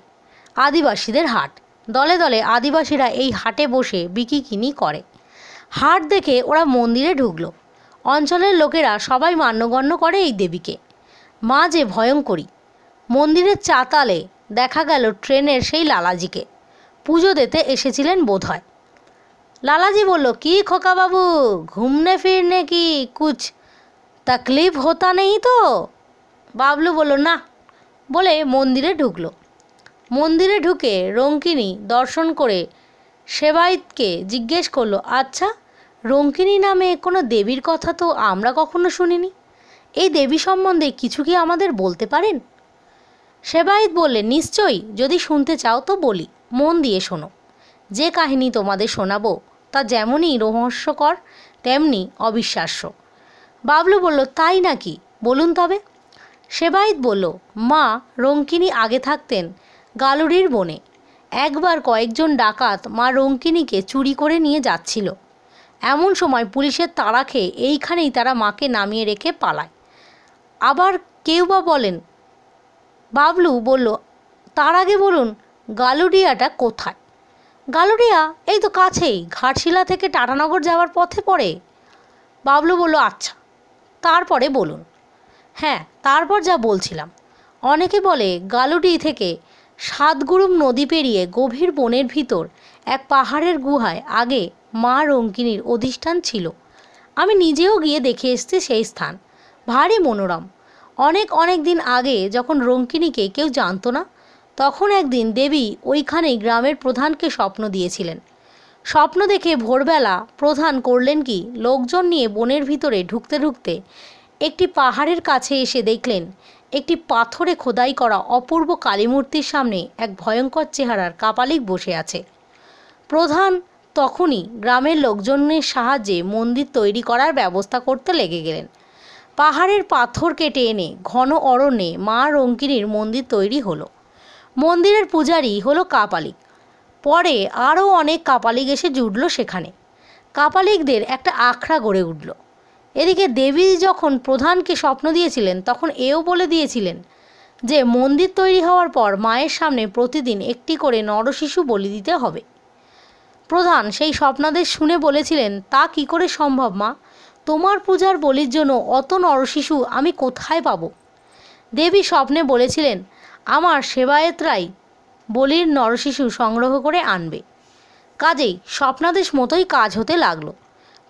আদিবাসীদের হাট দলে দলে আদিবাসীরা এই হাটে বসে বিকি কিনি করে হাট দেখে ওরা মন্দিরে ঢুকল অঞ্চলের লোকেরা সবাই মান্যগণ্য করে এই দেবীকে মা যে ভয়ঙ্করী মন্দিরের চাতালে দেখা গেল ট্রেনের সেই লালাজিকে পুজো দিতে এসেছিলেন বোধ হয় লালাজি বলল কি খোকাবাবু ঘুমনে ফিরনে কি কুচ তাকলিফ হতা নেই তো বাবলু বলল না বলে মন্দিরে ঢুকল মন্দিরে ঢুকে রঙ্কিনী দর্শন করে সেবায়তকে জিজ্ঞেস করলো আচ্ছা রঙ্কিনী নামে কোনো দেবীর কথা তো আমরা কখনো শুনিনি এই দেবী সম্বন্ধে কিছু কি আমাদের বলতে পারেন সেবায়ত বললেন নিশ্চয়ই যদি শুনতে চাও তো বলি মন দিয়ে শোনো যে কাহিনী তোমাদের শোনাবো তা যেমনই রহস্যকর তেমনি অবিশ্বাস্য বাবলু বলল তাই নাকি বলুন তবে সেবাইত বলল মা রঙ্কিনী আগে থাকতেন গালুরির বনে একবার কয়েকজন ডাকাত মা রঙ্কিনীকে চুরি করে নিয়ে যাচ্ছিল এমন সময় পুলিশের তাড়া খেয়ে এইখানেই তারা মাকে নামিয়ে রেখে পালায় আবার কেউ বা বলেন বাবলু বলল তার আগে বলুন গালুডিয়াটা কোথায় গালুডিয়া এই তো কাছেই ঘাটশিলা থেকে টাটানগর যাওয়ার পথে পড়ে বাবলু বলল আচ্ছা তারপরে বলুন হ্যাঁ তারপর যা বলছিলাম অনেকে বলে গালুডি থেকে সাতগুরুম নদী পেরিয়ে গভীর বনের ভিতর এক পাহাড়ের গুহায় আগে মা রঙ্কিনীর অধিষ্ঠান ছিল আমি নিজেও গিয়ে দেখে এসছি সেই স্থান ভারী মনোরম অনেক অনেক দিন আগে যখন রঙ্কিনীকে কেউ জানতো না তখন একদিন দেবী ওইখানেই গ্রামের প্রধানকে স্বপ্ন দিয়েছিলেন স্বপ্ন দেখে ভোরবেলা প্রধান করলেন কি লোকজন নিয়ে বনের ভিতরে ঢুকতে ঢুকতে একটি পাহাড়ের কাছে এসে দেখলেন একটি পাথরে খোদাই করা অপূর্ব কালীমূর্তির সামনে এক ভয়ঙ্কর চেহারার কাপালিক বসে আছে প্রধান তখনই গ্রামের লোকজনের সাহায্যে মন্দির তৈরি করার ব্যবস্থা করতে লেগে গেলেন পাহাড়ের পাথর কেটে এনে ঘন অরণ্যে মা রঙ্কিনীর মন্দির তৈরি হলো মন্দিরের পূজারী হলো কাপালিক পরে আরও অনেক কাপালিক এসে জুটল সেখানে কাপালিকদের একটা আখড়া গড়ে উঠল এদিকে দেবী যখন প্রধানকে স্বপ্ন দিয়েছিলেন তখন এও বলে দিয়েছিলেন যে মন্দির তৈরি হওয়ার পর মায়ের সামনে প্রতিদিন একটি করে নরশিশু বলি দিতে হবে প্রধান সেই স্বপ্নাদের শুনে বলেছিলেন তা কি করে সম্ভব মা তোমার পূজার বলির জন্য অত নরশিশু আমি কোথায় পাব দেবী স্বপ্নে বলেছিলেন আমার সেবায়েতরাই বলির নরশিশু সংগ্রহ করে আনবে কাজেই স্বপ্নাদেশ মতোই কাজ হতে লাগলো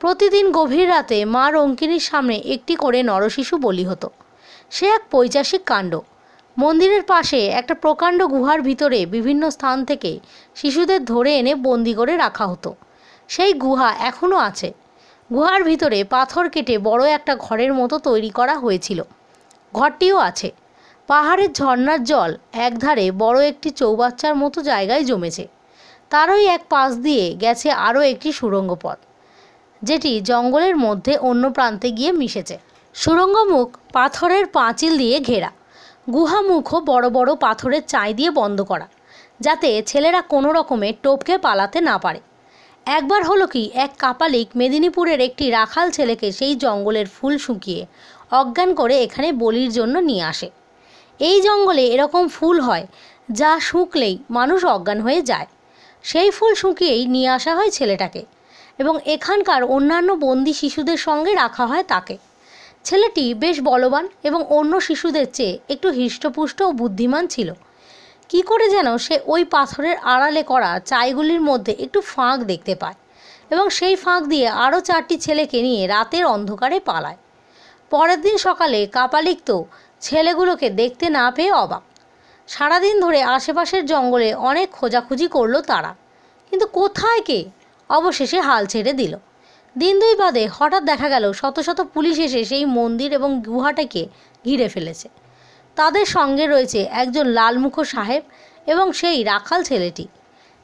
প্রতিদিন গভীর রাতে মা রঙ্কিনীর সামনে একটি করে নরশিশু বলি হতো সে এক পৈচাসিক কাণ্ড মন্দিরের পাশে একটা প্রকাণ্ড গুহার ভিতরে বিভিন্ন স্থান থেকে শিশুদের ধরে এনে বন্দি করে রাখা হতো সেই গুহা এখনও আছে গুহার ভিতরে পাথর কেটে বড় একটা ঘরের মতো তৈরি করা হয়েছিল ঘরটিও আছে পাহাড়ের ঝর্নার জল একধারে বড় একটি চৌবাচ্চার মতো জায়গায় জমেছে তারই এক পাশ দিয়ে গেছে আরও একটি সুরঙ্গ পথ যেটি জঙ্গলের মধ্যে অন্য প্রান্তে গিয়ে মিশেছে সুড়ঙ্গমুখ পাথরের পাঁচিল দিয়ে ঘেরা গুহামুখও বড় বড় পাথরের চাই দিয়ে বন্ধ করা যাতে ছেলেরা কোনো রকমে টোপকে পালাতে না পারে একবার হলো কি এক কাপালিক মেদিনীপুরের একটি রাখাল ছেলেকে সেই জঙ্গলের ফুল শুকিয়ে অজ্ঞান করে এখানে বলির জন্য নিয়ে আসে এই জঙ্গলে এরকম ফুল হয় যা শুকলেই মানুষ অজ্ঞান হয়ে যায় সেই ফুল শুকিয়েই নিয়ে আসা হয় ছেলেটাকে এবং এখানকার অন্যান্য বন্দি শিশুদের সঙ্গে রাখা হয় তাকে ছেলেটি বেশ বলবান এবং অন্য শিশুদের চেয়ে একটু হৃষ্টপুষ্ট ও বুদ্ধিমান ছিল কি করে যেন সে ওই পাথরের আড়ালে করা চাইগুলির মধ্যে একটু ফাঁক দেখতে পায় এবং সেই ফাঁক দিয়ে আরও চারটি ছেলেকে নিয়ে রাতের অন্ধকারে পালায় পরের দিন সকালে কাপালিক তো ছেলেগুলোকে দেখতে না পেয়ে অবাক সারাদিন ধরে আশেপাশের জঙ্গলে অনেক খোঁজাখুঁজি করলো তারা কিন্তু কোথায় কে অবশেষে হাল ছেড়ে দিল দিন দুই বাদে হঠাৎ দেখা গেল শত শত পুলিশ এসে সেই মন্দির এবং গুহাটাকে ঘিরে ফেলেছে তাদের সঙ্গে রয়েছে একজন লালমুখ সাহেব এবং সেই রাখাল ছেলেটি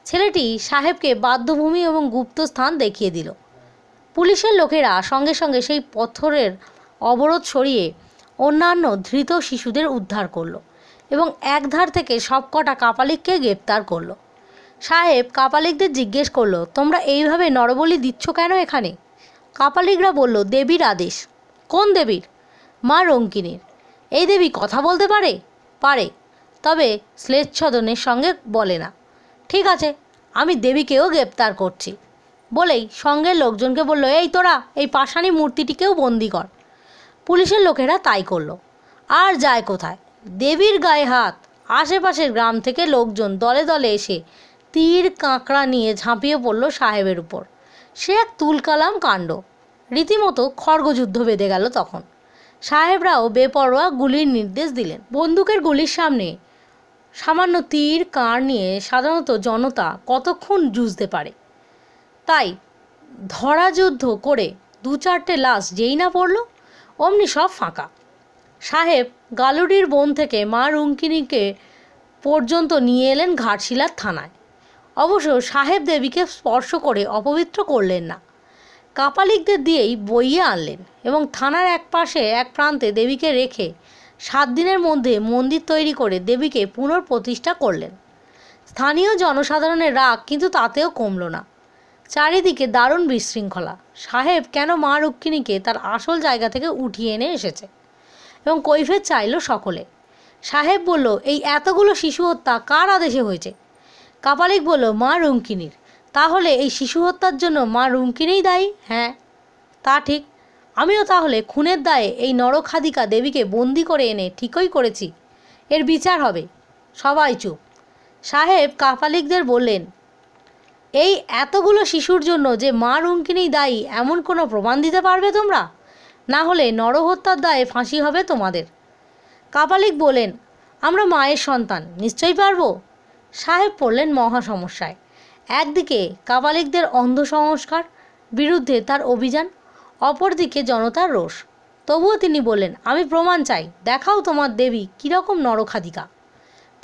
ছেলেটি সাহেবকে বাধ্যভূমি এবং গুপ্ত স্থান দেখিয়ে দিল পুলিশের লোকেরা সঙ্গে সঙ্গে সেই পথরের অবরোধ সরিয়ে অন্যান্য ধৃত শিশুদের উদ্ধার করলো এবং একধার থেকে সবকটা কাপালিককে গ্রেপ্তার করলো সাহেব কাপালিকদের জিজ্ঞেস করলো তোমরা এইভাবে নরবলি দিচ্ছ কেন এখানে কাপালিকরা বলল দেবীর আদেশ কোন দেবীর মা রঙ্কিনীর এই দেবী কথা বলতে পারে পারে তবে শ্লেচ্ছদনের সঙ্গে বলে না ঠিক আছে আমি দেবীকেও গ্রেপ্তার করছি বলেই সঙ্গে লোকজনকে বলল এই তোরা এই পাশানি মূর্তিটিকেও বন্দি কর পুলিশের লোকেরা তাই করলো আর যায় কোথায় দেবীর গায়ে হাত আশেপাশের গ্রাম থেকে লোকজন দলে দলে এসে তীর কাঁকড়া নিয়ে ঝাঁপিয়ে পড়ল সাহেবের উপর সে এক তুলকালাম কাণ্ড রীতিমতো খড়গযুদ্ধ বেঁধে গেল তখন সাহেবরাও বেপরোয়া গুলির নির্দেশ দিলেন বন্দুকের গুলির সামনে সামান্য তীর কাঁড় নিয়ে সাধারণত জনতা কতক্ষণ জুঝতে পারে তাই ধরাযুদ্ধ করে দু চারটে লাশ যেই না পড়লো অমনি সব ফাঁকা সাহেব গালুডির বোন থেকে মা রুঙ্কিনীকে পর্যন্ত নিয়ে এলেন ঘাটশিলার থানায় অবশ্য সাহেব দেবীকে স্পর্শ করে অপবিত্র করলেন না কাপালিকদের দিয়েই বইয়ে আনলেন এবং থানার এক পাশে এক প্রান্তে দেবীকে রেখে সাত দিনের মধ্যে মন্দির তৈরি করে দেবীকে পুনর্প্রতিষ্ঠা করলেন স্থানীয় জনসাধারণের রাগ কিন্তু তাতেও কমল না চারিদিকে দারুণ বিশৃঙ্খলা সাহেব কেন মা রুক্মিণীকে তার আসল জায়গা থেকে উঠিয়ে এনে এসেছে এবং কৈফের চাইল সকলে সাহেব বলল এই এতগুলো শিশু হত্যা কার আদেশে হয়েছে কাপালিক বলল মা রুঙ্কিনীর তাহলে এই শিশু হত্যার জন্য মা রুঙ্কিনেই দায়ী হ্যাঁ তা ঠিক আমিও তাহলে খুনের দায়ে এই নরখাদিকা দেবীকে বন্দি করে এনে ঠিকই করেছি এর বিচার হবে সবাই চুপ সাহেব কাপালিকদের বললেন এই এতগুলো শিশুর জন্য যে মা রুমকিনি দায়ী এমন কোনো প্রমাণ দিতে পারবে তোমরা না হলে নরহত্যার দায়ে ফাঁসি হবে তোমাদের কাপালিক বলেন আমরা মায়ের সন্তান নিশ্চয়ই পারব সাহেব পড়লেন মহা সমস্যায় একদিকে কাপালিকদের অন্ধ সংস্কার বিরুদ্ধে তার অভিযান অপরদিকে জনতার রোষ তবুও তিনি বললেন আমি প্রমাণ চাই দেখাও তোমার দেবী কীরকম নরখাদিকা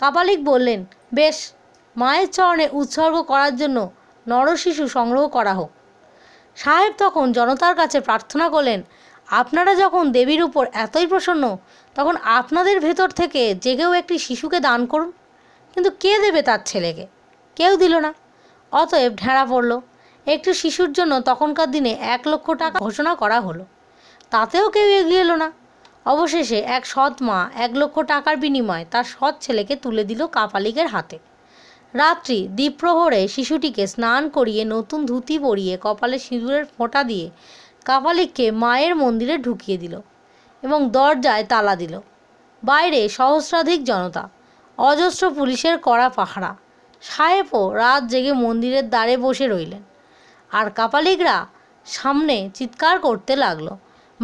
কাপালিক বললেন বেশ মায়ের চরণে উৎসর্গ করার জন্য নরশিশু সংগ্রহ করা হোক সাহেব তখন জনতার কাছে প্রার্থনা করলেন আপনারা যখন দেবীর উপর এতই প্রসন্ন তখন আপনাদের ভেতর থেকে যে কেউ একটি শিশুকে দান করুন কিন্তু কে দেবে তার ছেলেকে কেউ দিল না অতএব ঢেঁড়া পড়ল একটি শিশুর জন্য তখনকার দিনে এক লক্ষ টাকা ঘোষণা করা হলো তাতেও কেউ এগিয়ে এলো না অবশেষে এক সৎ মা এক লক্ষ টাকার বিনিময়ে তার সৎ ছেলেকে তুলে দিল কাপালিকের হাতে রাত্রি দ্বীপ্রহরে শিশুটিকে স্নান করিয়ে নতুন ধুতি পরিয়ে কপালে সিঁদুরের ফোঁটা দিয়ে কাপালিককে মায়ের মন্দিরে ঢুকিয়ে দিল এবং দরজায় তালা দিল বাইরে সহস্রাধিক জনতা অজস্র পুলিশের কড়া পাহারা সাহেবও রাত জেগে মন্দিরের দ্বারে বসে রইলেন আর কাপালিকরা সামনে চিৎকার করতে লাগলো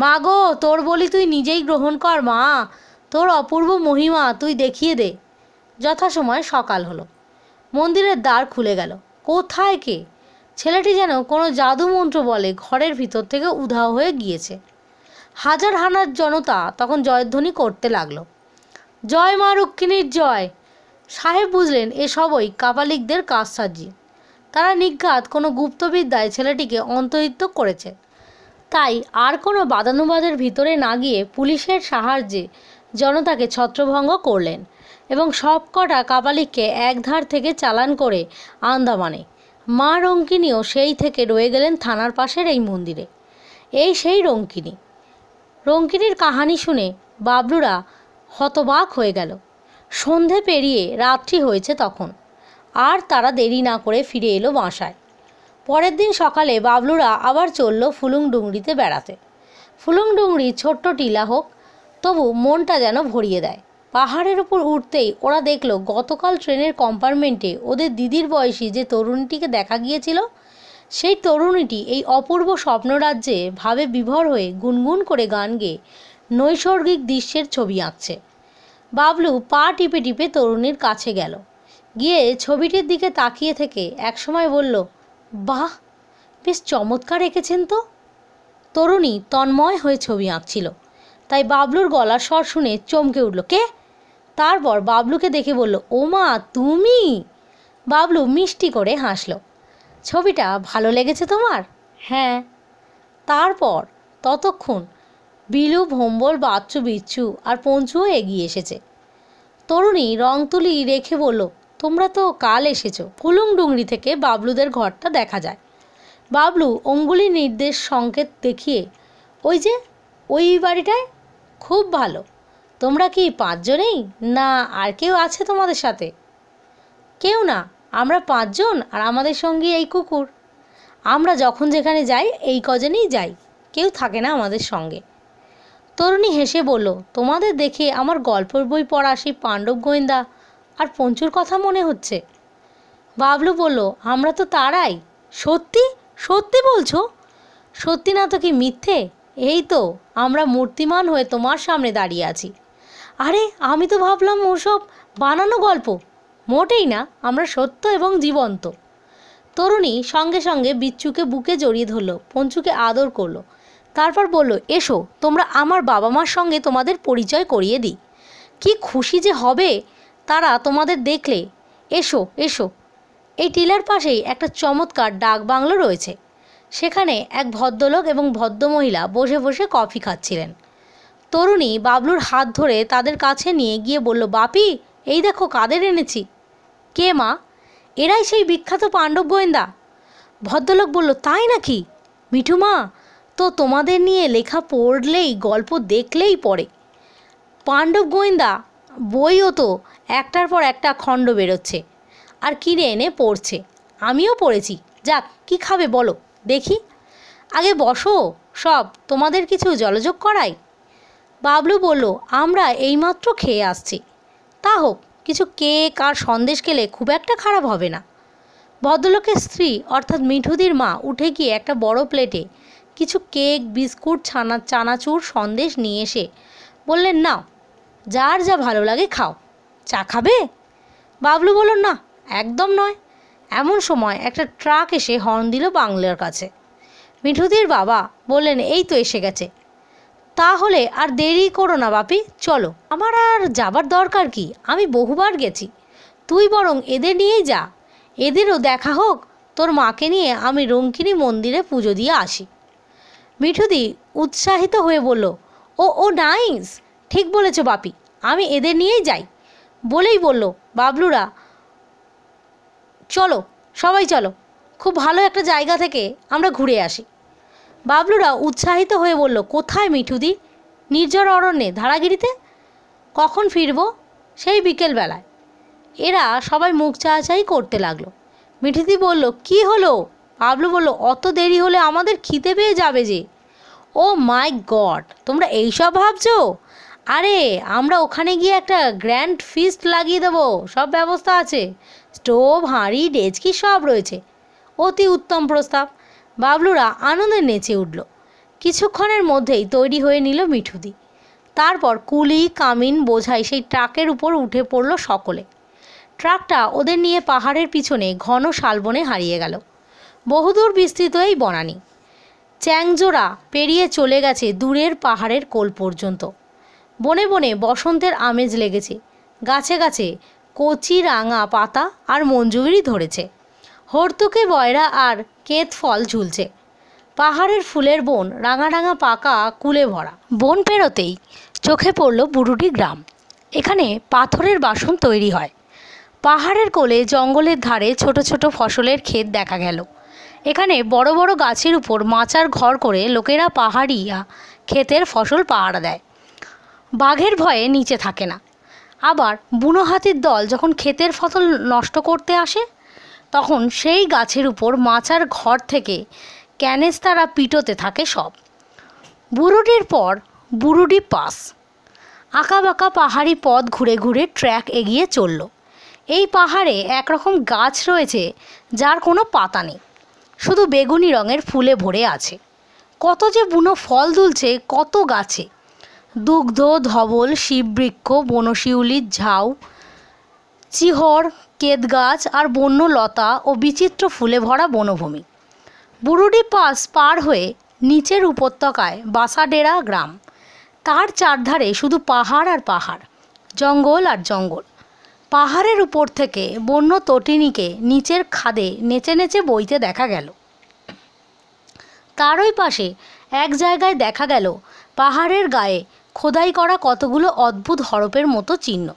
মা গো তোর বলি তুই নিজেই গ্রহণ কর মা তোর অপূর্ব মহিমা তুই দেখিয়ে দে যথাসময়ে সকাল হলো মন্দিরের দ্বার খুলে গেল কোথায় কে ছেলেটি যেন কোনো জাদুমন্ত্র বলে ঘরের ভিতর থেকে উধাও হয়ে গিয়েছে হাজার হানার জনতা তখন জয়ধ্বনি করতে লাগলো জয় মা রক্ষিণীর জয় সাহেব বুঝলেন এ সবই কাপালিকদের কাজ সাজি তারা নিঘাত কোনো গুপ্তবিদ্যায় ছেলেটিকে অন্তর্হিত করেছে তাই আর কোনো বাদানুবাদের ভিতরে না গিয়ে পুলিশের সাহায্যে জনতাকে ছত্রভঙ্গ করলেন এবং সবকটা কাবালিককে একধার থেকে চালান করে আন্দামানে মা রঙ্কিনীও সেই থেকে রয়ে গেলেন থানার পাশের এই মন্দিরে এই সেই রঙ্কিনী রঙ্কিনীর কাহানি শুনে বাবলুরা হতবাক হয়ে গেল সন্ধে পেরিয়ে রাত্রি হয়েছে তখন আর তারা দেরি না করে ফিরে এলো বাসায় পরের দিন সকালে বাবলুরা আবার চলল ফুলুং ডুংরিতে বেড়াতে ফুলুং ডুংরি ছোট্ট টিলা হোক তবু মনটা যেন ভরিয়ে দেয় পাহাড়ের উপর উঠতেই ওরা দেখলো গতকাল ট্রেনের কম্পার্টমেন্টে ওদের দিদির বয়সী যে তরুণীটিকে দেখা গিয়েছিল সেই তরুণীটি এই অপূর্ব স্বপ্নরাজ্যে ভাবে বিভোর হয়ে গুনগুন করে গান গেয়ে নৈসর্গিক দৃশ্যের ছবি আঁকছে বাবলু পা টিপে টিপে তরুণীর কাছে গেল গিয়ে ছবিটির দিকে তাকিয়ে থেকে একসময় বলল বাহ বেশ চমৎকার এঁকেছেন তো তরুণী তন্ময় হয়ে ছবি আঁকছিল তাই বাবলুর গলার স্বর শুনে চমকে উঠল কে তারপর বাবলুকে দেখে বলল ওমা তুমি বাবলু মিষ্টি করে হাসল ছবিটা ভালো লেগেছে তোমার হ্যাঁ তারপর ততক্ষণ বিলু ভম্বল বাচ্চু বিচ্ছু আর পঞ্চুও এগিয়ে এসেছে তরুণী রং তুলি রেখে বলল তোমরা তো কাল এসেছো ফুলুং ডুংরি থেকে বাবলুদের ঘরটা দেখা যায় বাবলু অঙ্গুলি নির্দেশ সংকেত দেখিয়ে ওই যে ওই বাড়িটায় খুব ভালো তোমরা কি পাঁচজনেই না আর কেউ আছে তোমাদের সাথে কেউ না আমরা পাঁচজন আর আমাদের সঙ্গে এই কুকুর আমরা যখন যেখানে যাই এই কজনেই যাই কেউ থাকে না আমাদের সঙ্গে তরুণী হেসে বলল তোমাদের দেখে আমার গল্পের বই পড়া সেই পাণ্ডব গোয়েন্দা আর পঞ্চুর কথা মনে হচ্ছে বাবলু বলল আমরা তো তারাই সত্যি সত্যি বলছো সত্যি না তো কি মিথ্যে এই তো আমরা মূর্তিমান হয়ে তোমার সামনে দাঁড়িয়ে আছি আরে আমি তো ভাবলাম ওসব বানানো গল্প মোটেই না আমরা সত্য এবং জীবন্ত তরুণী সঙ্গে সঙ্গে বিচ্ছুকে বুকে জড়িয়ে ধরল পঞ্চুকে আদর করলো তারপর বলল এসো তোমরা আমার বাবা মার সঙ্গে তোমাদের পরিচয় করিয়ে দিই কি খুশি যে হবে তারা তোমাদের দেখলে এসো এসো এই টিলার পাশেই একটা চমৎকার ডাক বাংলো রয়েছে সেখানে এক ভদ্রলোক এবং ভদ্রমহিলা বসে বসে কফি খাচ্ছিলেন তরুণী বাবলুর হাত ধরে তাদের কাছে নিয়ে গিয়ে বলল বাপি এই দেখো কাদের এনেছি কে মা এরাই সেই বিখ্যাত পাণ্ডব গোয়েন্দা ভদ্রলোক বলল তাই নাকি মিঠু মা তো তোমাদের নিয়ে লেখা পড়লেই গল্প দেখলেই পড়ে পাণ্ডব গোয়েন্দা বইও তো একটার পর একটা খণ্ড বেরোচ্ছে আর কিনে এনে পড়ছে আমিও পড়েছি যাক কি খাবে বলো দেখি আগে বসো সব তোমাদের কিছু জলযোগ করাই বাবলু বলল আমরা এইমাত্র খেয়ে আসছি তা হোক কিছু কেক আর সন্দেশ খেলে খুব একটা খারাপ হবে না ভদ্রলোকের স্ত্রী অর্থাৎ মিঠুদির মা উঠে গিয়ে একটা বড় প্লেটে কিছু কেক বিস্কুট ছানা চানাচুর সন্দেশ নিয়ে এসে বললেন না যার যা ভালো লাগে খাও চা খাবে বাবলু বলল না একদম নয় এমন সময় একটা ট্রাক এসে হর্ন দিল বাংলার কাছে মিঠুদির বাবা বললেন এই তো এসে গেছে তাহলে আর দেরি করো না বাপি চলো আমার আর যাবার দরকার কি আমি বহুবার গেছি তুই বরং এদের নিয়েই যা এদেরও দেখা হোক তোর মাকে নিয়ে আমি রঙ্কিনী মন্দিরে পুজো দিয়ে আসি মিঠুদি উৎসাহিত হয়ে বলল ও ও নাইস ঠিক বলেছ বাপি আমি এদের নিয়েই যাই বলেই বলল বাবলুরা চলো সবাই চলো খুব ভালো একটা জায়গা থেকে আমরা ঘুরে আসি বাবলুরা উৎসাহিত হয়ে বলল কোথায় মিঠুদি নির্জর অরণ্যে ধারাগিরিতে কখন ফিরব সেই বিকেলবেলায় এরা সবাই মুখ চাহাচাই করতে লাগলো মিঠুদি বলল কি হলো বাবলু বলল অত দেরি হলে আমাদের খিদে পেয়ে যাবে যে ও মাই গড তোমরা এইসব ভাবছো আরে আমরা ওখানে গিয়ে একটা গ্র্যান্ড ফিস্ট লাগিয়ে দেবো সব ব্যবস্থা আছে স্টোভ হাঁড়ি ডেচকি সব রয়েছে অতি উত্তম প্রস্তাব বাবলুরা আনন্দে নেচে উঠল কিছুক্ষণের মধ্যেই তৈরি হয়ে নিল মিঠুদি তারপর কুলি কামিন বোঝাই সেই ট্রাকের উপর উঠে পড়ল সকলে ট্রাকটা ওদের নিয়ে পাহাড়ের পিছনে ঘন শালবনে হারিয়ে গেল বহুদূর বিস্তৃত এই বনানি চ্যাংজোড়া পেরিয়ে চলে গেছে দূরের পাহাড়ের কোল পর্যন্ত বনে বনে বসন্তের আমেজ লেগেছে গাছে গাছে কচি রাঙা পাতা আর মঞ্জুরি ধরেছে হর্তুকে বয়রা আর কেত ফল ঝুলছে পাহাড়ের ফুলের বন রাঙা রাঙা পাকা কুলে ভরা বন পেরোতেই চোখে পড়ল বুরুডি গ্রাম এখানে পাথরের বাসন তৈরি হয় পাহাড়ের কোলে জঙ্গলের ধারে ছোট ছোট ফসলের ক্ষেত দেখা গেল এখানে বড় বড় গাছের উপর মাচার ঘর করে লোকেরা পাহাড়িয়া ক্ষেতের ফসল পাহারা দেয় বাঘের ভয়ে নিচে থাকে না আবার বুনো হাতির দল যখন ক্ষেতের ফসল নষ্ট করতে আসে তখন সেই গাছের উপর মাচার ঘর থেকে ক্যানেস্তারা পিটোতে থাকে সব বুরুডির পর বুরুডি পাস আঁকাবাঁকা পাহাড়ি পথ ঘুরে ঘুরে ট্র্যাক এগিয়ে চলল এই পাহাড়ে একরকম গাছ রয়েছে যার কোনো পাতা নেই শুধু বেগুনি রঙের ফুলে ভরে আছে কত যে বুনো ফল দুলছে কত গাছে দুগ্ধ ধবল শিববৃক্ষ বনশিউলির ঝাউ চিহর কেতগাছ আর বন্য লতা ও বিচিত্র ফুলে ভরা বনভূমি বুরুডি পাস পার হয়ে নিচের উপত্যকায় বাসাডেরা গ্রাম তার চারধারে শুধু পাহাড় আর পাহাড় জঙ্গল আর জঙ্গল পাহাড়ের উপর থেকে বন্য তটিনীকে নিচের খাদে নেচে নেচে বইতে দেখা গেল তারই পাশে এক জায়গায় দেখা গেল পাহাড়ের গায়ে খোদাই করা কতগুলো অদ্ভুত হরপের মতো চিহ্ন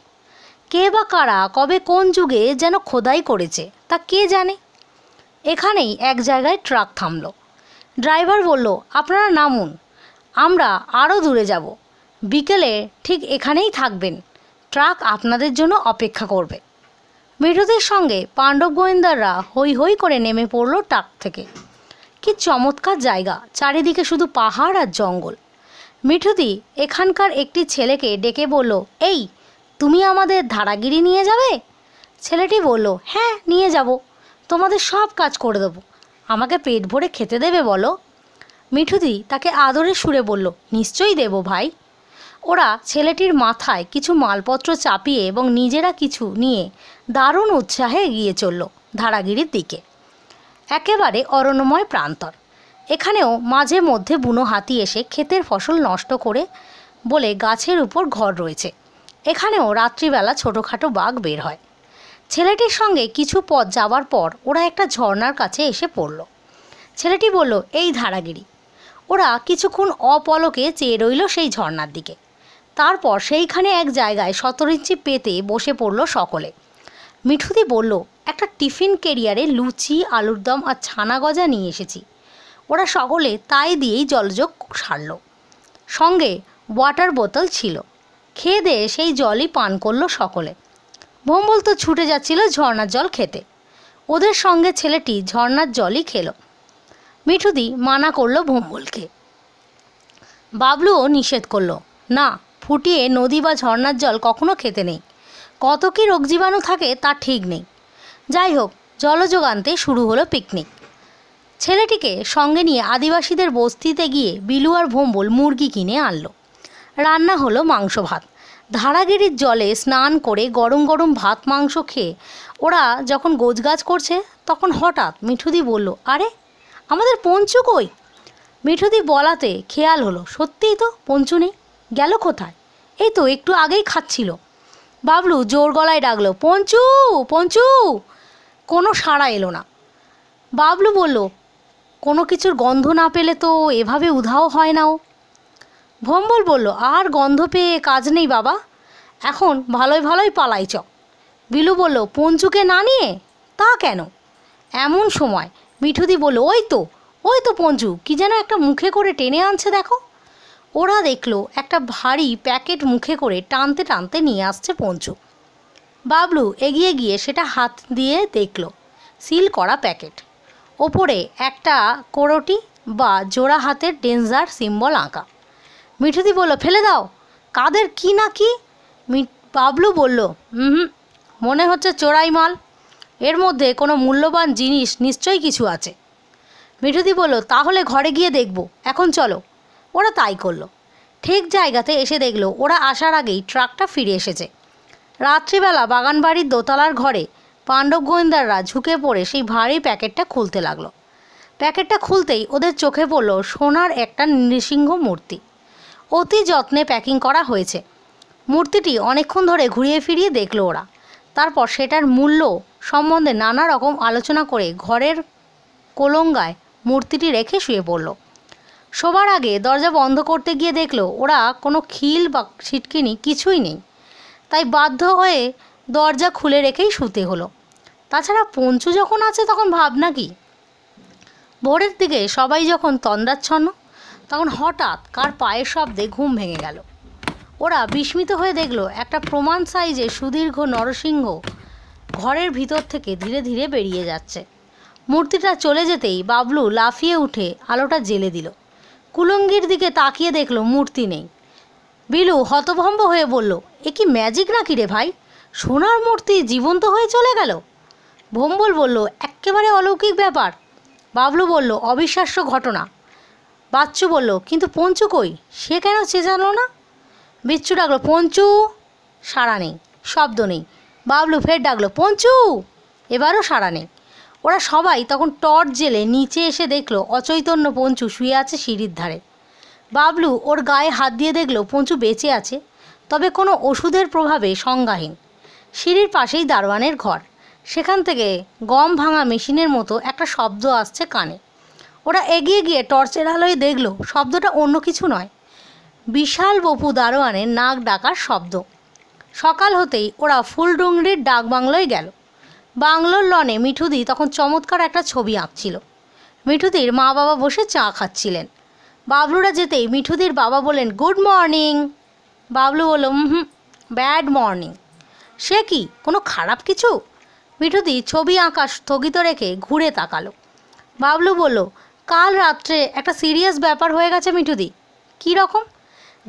কে বা কারা কবে কোন যুগে যেন খোদাই করেছে তা কে জানে এখানেই এক জায়গায় ট্রাক থামল ড্রাইভার বলল আপনারা নামুন আমরা আরও দূরে যাব বিকেলে ঠিক এখানেই থাকবেন ট্রাক আপনাদের জন্য অপেক্ষা করবে মৃতদের সঙ্গে পাণ্ডব গোয়েন্দাররা হই হই করে নেমে পড়ল ট্রাক থেকে কি চমৎকার জায়গা চারিদিকে শুধু পাহাড় আর জঙ্গল মিঠুদি এখানকার একটি ছেলেকে ডেকে বলল এই তুমি আমাদের ধারাগিরি নিয়ে যাবে ছেলেটি বলল হ্যাঁ নিয়ে যাব তোমাদের সব কাজ করে দেবো আমাকে পেট ভরে খেতে দেবে বলো মিঠুদি তাকে আদরে সুরে বলল নিশ্চয়ই দেব ভাই ওরা ছেলেটির মাথায় কিছু মালপত্র চাপিয়ে এবং নিজেরা কিছু নিয়ে দারুণ উৎসাহে এগিয়ে চলল ধারাগিরির দিকে একেবারে অরণ্যময় প্রান্তর এখানেও মাঝে মধ্যে বুনো হাতি এসে ক্ষেতের ফসল নষ্ট করে বলে গাছের উপর ঘর রয়েছে এখানেও রাত্রিবেলা ছোটোখাটো বাঘ বের হয় ছেলেটির সঙ্গে কিছু পথ যাওয়ার পর ওরা একটা ঝর্নার কাছে এসে পড়ল ছেলেটি বলল এই ধারাগিরি ওরা কিছুক্ষণ অপলকে চেয়ে রইল সেই ঝর্নার দিকে তারপর সেইখানে এক জায়গায় সতেরো ইঞ্চি পেতে বসে পড়ল সকলে মিঠুদি বলল একটা টিফিন কেরিয়ারে লুচি আলুর দম আর ছানা গজা নিয়ে এসেছি ওরা সকলে তাই দিয়েই জলযোগ সারল সঙ্গে ওয়াটার বোতল ছিল খেয়ে দিয়ে সেই জলই পান করলো সকলে ভোম্বল তো ছুটে যাচ্ছিল ঝর্নার জল খেতে ওদের সঙ্গে ছেলেটি ঝর্নার জলই খেল মিঠুদি মানা করলো ভোম্বলকে বাবলুও নিষেধ করলো না ফুটিয়ে নদী বা ঝর্নার জল কখনো খেতে নেই কত কী রোগ জীবাণু থাকে তা ঠিক নেই যাই হোক জলযোগ আনতে শুরু হলো পিকনিক ছেলেটিকে সঙ্গে নিয়ে আদিবাসীদের বস্তিতে গিয়ে বিলুয়ার ভোম্বল মুরগি কিনে আনল রান্না হলো মাংস ভাত ধারাগিরির জলে স্নান করে গরম গরম ভাত মাংস খেয়ে ওরা যখন গাছ করছে তখন হঠাৎ মিঠুদি বলল আরে আমাদের পঞ্চু কই মিঠুদি বলাতে খেয়াল হলো সত্যিই তো পঞ্চু নেই গেল কোথায় এই তো একটু আগেই খাচ্ছিল বাবলু জোর গলায় ডাকলো পঞ্চু পঞ্চু কোনো সাড়া এলো না বাবলু বলল কোনো কিছুর গন্ধ না পেলে তো এভাবে উধাও হয় না ও ভম্বল বলল আর গন্ধ পেয়ে কাজ নেই বাবা এখন ভালোই ভালোই পালাই চ বিলু বলল পঞ্চুকে না নিয়ে তা কেন এমন সময় মিঠুদি বলল ওই তো ওই তো পঞ্চু কি যেন একটা মুখে করে টেনে আনছে দেখো ওরা দেখলো একটা ভারী প্যাকেট মুখে করে টানতে টানতে নিয়ে আসছে পঞ্চু বাবলু এগিয়ে গিয়ে সেটা হাত দিয়ে দেখল সিল করা প্যাকেট ওপরে একটা কোড়োটি বা জোড়া হাতের ডেঞ্জার সিম্বল আঁকা মিঠুদি বলল ফেলে দাও কাদের কি না কি বাবলু বলল হুম মনে হচ্ছে চোরাই মাল এর মধ্যে কোনো মূল্যবান জিনিস নিশ্চয়ই কিছু আছে মিঠুদি বলল তাহলে ঘরে গিয়ে দেখব এখন চলো ওরা তাই করলো ঠিক জায়গাতে এসে দেখলো ওরা আসার আগেই ট্রাকটা ফিরে এসেছে রাত্রিবেলা বাগানবাড়ির দোতলার ঘরে পাণ্ডব গোয়েন্দাররা ঝুঁকে পড়ে সেই ভারী প্যাকেটটা খুলতে লাগলো প্যাকেটটা খুলতেই ওদের চোখে পড়লো সোনার একটা নৃসিংহ মূর্তি অতি যত্নে প্যাকিং করা হয়েছে মূর্তিটি অনেকক্ষণ ধরে ঘুরিয়ে ফিরিয়ে দেখলো ওরা তারপর সেটার মূল্য সম্বন্ধে নানা রকম আলোচনা করে ঘরের কোলঙ্গায় মূর্তিটি রেখে শুয়ে পড়ল শোবার আগে দরজা বন্ধ করতে গিয়ে দেখলো ওরা কোনো খিল বা ছিটকিনি কিছুই নেই তাই বাধ্য হয়ে দরজা খুলে রেখেই শুতে হলো তাছাড়া পঞ্চু যখন আছে তখন ভাবনা কি ভোরের দিকে সবাই যখন তন্দ্রাচ্ছন্ন তখন হঠাৎ কার পায়ের শব্দে ঘুম ভেঙে গেল ওরা বিস্মিত হয়ে দেখলো একটা প্রমাণ সাইজে সুদীর্ঘ নরসিংহ ঘরের ভিতর থেকে ধীরে ধীরে বেরিয়ে যাচ্ছে মূর্তিটা চলে যেতেই বাবলু লাফিয়ে উঠে আলোটা জেলে দিল কুলঙ্গির দিকে তাকিয়ে দেখল মূর্তি নেই বিলু হতভম্ব হয়ে বলল এ কি ম্যাজিক না রে ভাই সোনার মূর্তি জীবন্ত হয়ে চলে গেল ভোম্বল বলল একেবারে অলৌকিক ব্যাপার বাবলু বলল অবিশ্বাস্য ঘটনা বাচ্চু বলল কিন্তু পঞ্চু কই সে কেন চেঁচালো না বিচ্ছু ডাকলো পঞ্চু সাড়া নেই শব্দ নেই বাবলু ফের ডাকলো পঞ্চু এবারও সাড়া নেই ওরা সবাই তখন টর্চ জেলে নিচে এসে দেখলো অচৈতন্য পঞ্চু শুয়ে আছে সিঁড়ির ধারে বাবলু ওর গায়ে হাত দিয়ে দেখলো পঞ্চু বেঁচে আছে তবে কোনো ওষুধের প্রভাবে সংজ্ঞাহীন সিঁড়ির পাশেই দারোয়ানের ঘর সেখান থেকে গম ভাঙা মেশিনের মতো একটা শব্দ আসছে কানে ওরা এগিয়ে গিয়ে টর্চের আলোয় দেখল শব্দটা অন্য কিছু নয় বিশাল বপু দারোয়ানের নাক ডাকার শব্দ সকাল হতেই ওরা ফুলডুংরির ডাক বাংলোয় গেল বাংলোর লনে মিঠুদি তখন চমৎকার একটা ছবি আঁকছিল মিঠুদির মা বাবা বসে চা খাচ্ছিলেন বাবলুরা যেতেই মিঠুদির বাবা বলেন গুড মর্নিং বাবলু বলল হুম ব্যাড মর্নিং সে কি কোনো খারাপ কিছু মিঠুদি ছবি আঁকা স্থগিত রেখে ঘুরে তাকালো বাবলু বলল কাল রাত্রে একটা সিরিয়াস ব্যাপার হয়ে গেছে মিঠুদি কী রকম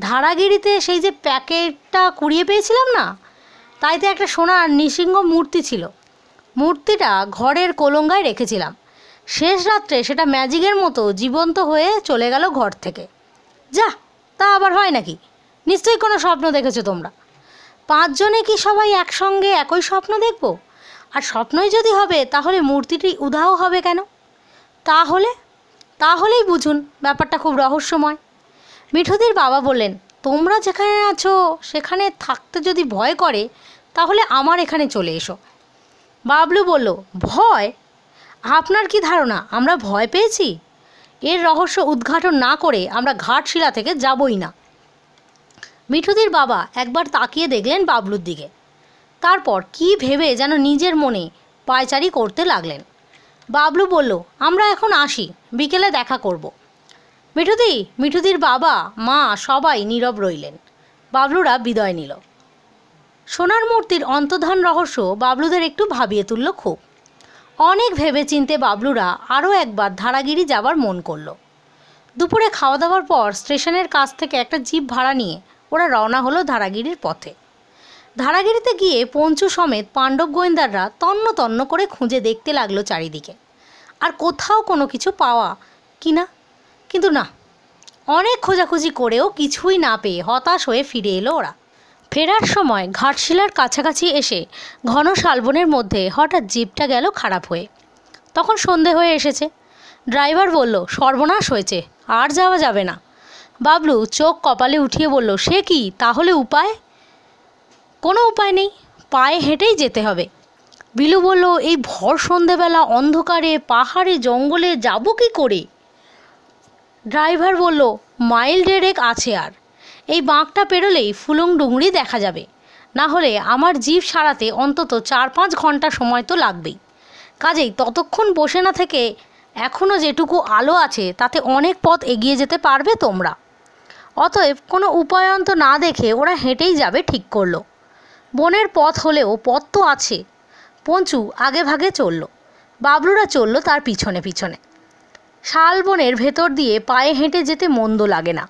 ধারাগিরিতে সেই যে প্যাকেটটা কুড়িয়ে পেয়েছিলাম না তাইতে একটা সোনার নিসিংহ মূর্তি ছিল মূর্তিটা ঘরের কোলঙ্গায় রেখেছিলাম শেষ রাত্রে সেটা ম্যাজিকের মতো জীবন্ত হয়ে চলে গেল ঘর থেকে যা তা আবার হয় নাকি নিশ্চয়ই কোনো স্বপ্ন দেখেছো তোমরা পাঁচজনে কি সবাই একসঙ্গে একই স্বপ্ন দেখবো আর স্বপ্নই যদি হবে তাহলে মূর্তিটি উধাও হবে কেন তাহলে তাহলেই বুঝুন ব্যাপারটা খুব রহস্যময় মিঠুদির বাবা বললেন তোমরা যেখানে আছো সেখানে থাকতে যদি ভয় করে তাহলে আমার এখানে চলে এসো বাবলু বলল ভয় আপনার কি ধারণা আমরা ভয় পেয়েছি এর রহস্য উদ্ঘাটন না করে আমরা ঘাটশিলা থেকে যাবই না মিঠুদির বাবা একবার তাকিয়ে দেখলেন বাবলুর দিকে তারপর কি ভেবে যেন নিজের মনে পায়চারি করতে লাগলেন বাবলু বলল আমরা এখন আসি বিকেলে দেখা করব। মিঠুদি মিঠুদির বাবা মা সবাই নীরব রইলেন বাবলুরা বিদায় নিল সোনার মূর্তির অন্তধান রহস্য বাবলুদের একটু ভাবিয়ে তুলল খুব অনেক ভেবে চিনতে বাবলুরা আরও একবার ধারাগিরি যাবার মন করল দুপুরে খাওয়া দাওয়ার পর স্টেশনের কাছ থেকে একটা জিপ ভাড়া নিয়ে ওরা রওনা হলো ধারাগিরির পথে ধারাগিরিতে গিয়ে পঞ্চু সমেত পাণ্ডব গোয়েন্দাররা তন্ন তন্ন করে খুঁজে দেখতে লাগলো চারিদিকে আর কোথাও কোনো কিছু পাওয়া কি না কিন্তু না অনেক খোঁজাখুঁজি করেও কিছুই না পেয়ে হতাশ হয়ে ফিরে এলো ওরা ফেরার সময় ঘাটশিলার কাছাকাছি এসে ঘন শালবনের মধ্যে হঠাৎ জিপটা গেল খারাপ হয়ে তখন সন্ধে হয়ে এসেছে ড্রাইভার বলল সর্বনাশ হয়েছে আর যাওয়া যাবে না বাবলু চোখ কপালে উঠিয়ে বলল সে কি তাহলে উপায় কোনো উপায় নেই পায়ে হেঁটেই যেতে হবে বিলু বলল এই ভর সন্ধেবেলা অন্ধকারে পাহাড়ে জঙ্গলে যাব কি করে ড্রাইভার বলল মাইল ডেরেক আছে আর এই বাঁকটা পেরোলেই ফুলং ডুংরি দেখা যাবে না হলে আমার জিপ সারাতে অন্তত চার পাঁচ ঘন্টা সময় তো লাগবেই কাজেই ততক্ষণ বসে না থেকে এখনও যেটুকু আলো আছে তাতে অনেক পথ এগিয়ে যেতে পারবে তোমরা অতএব কোনো উপায়ন্ত না দেখে ওরা হেঁটেই যাবে ঠিক করলো বনের পথ হলেও পথ তো আছে পঞ্চু আগে ভাগে চলল বাবলুরা চলল তার পিছনে পিছনে শালবনের ভেতর দিয়ে পায়ে হেঁটে যেতে মন্দ লাগে না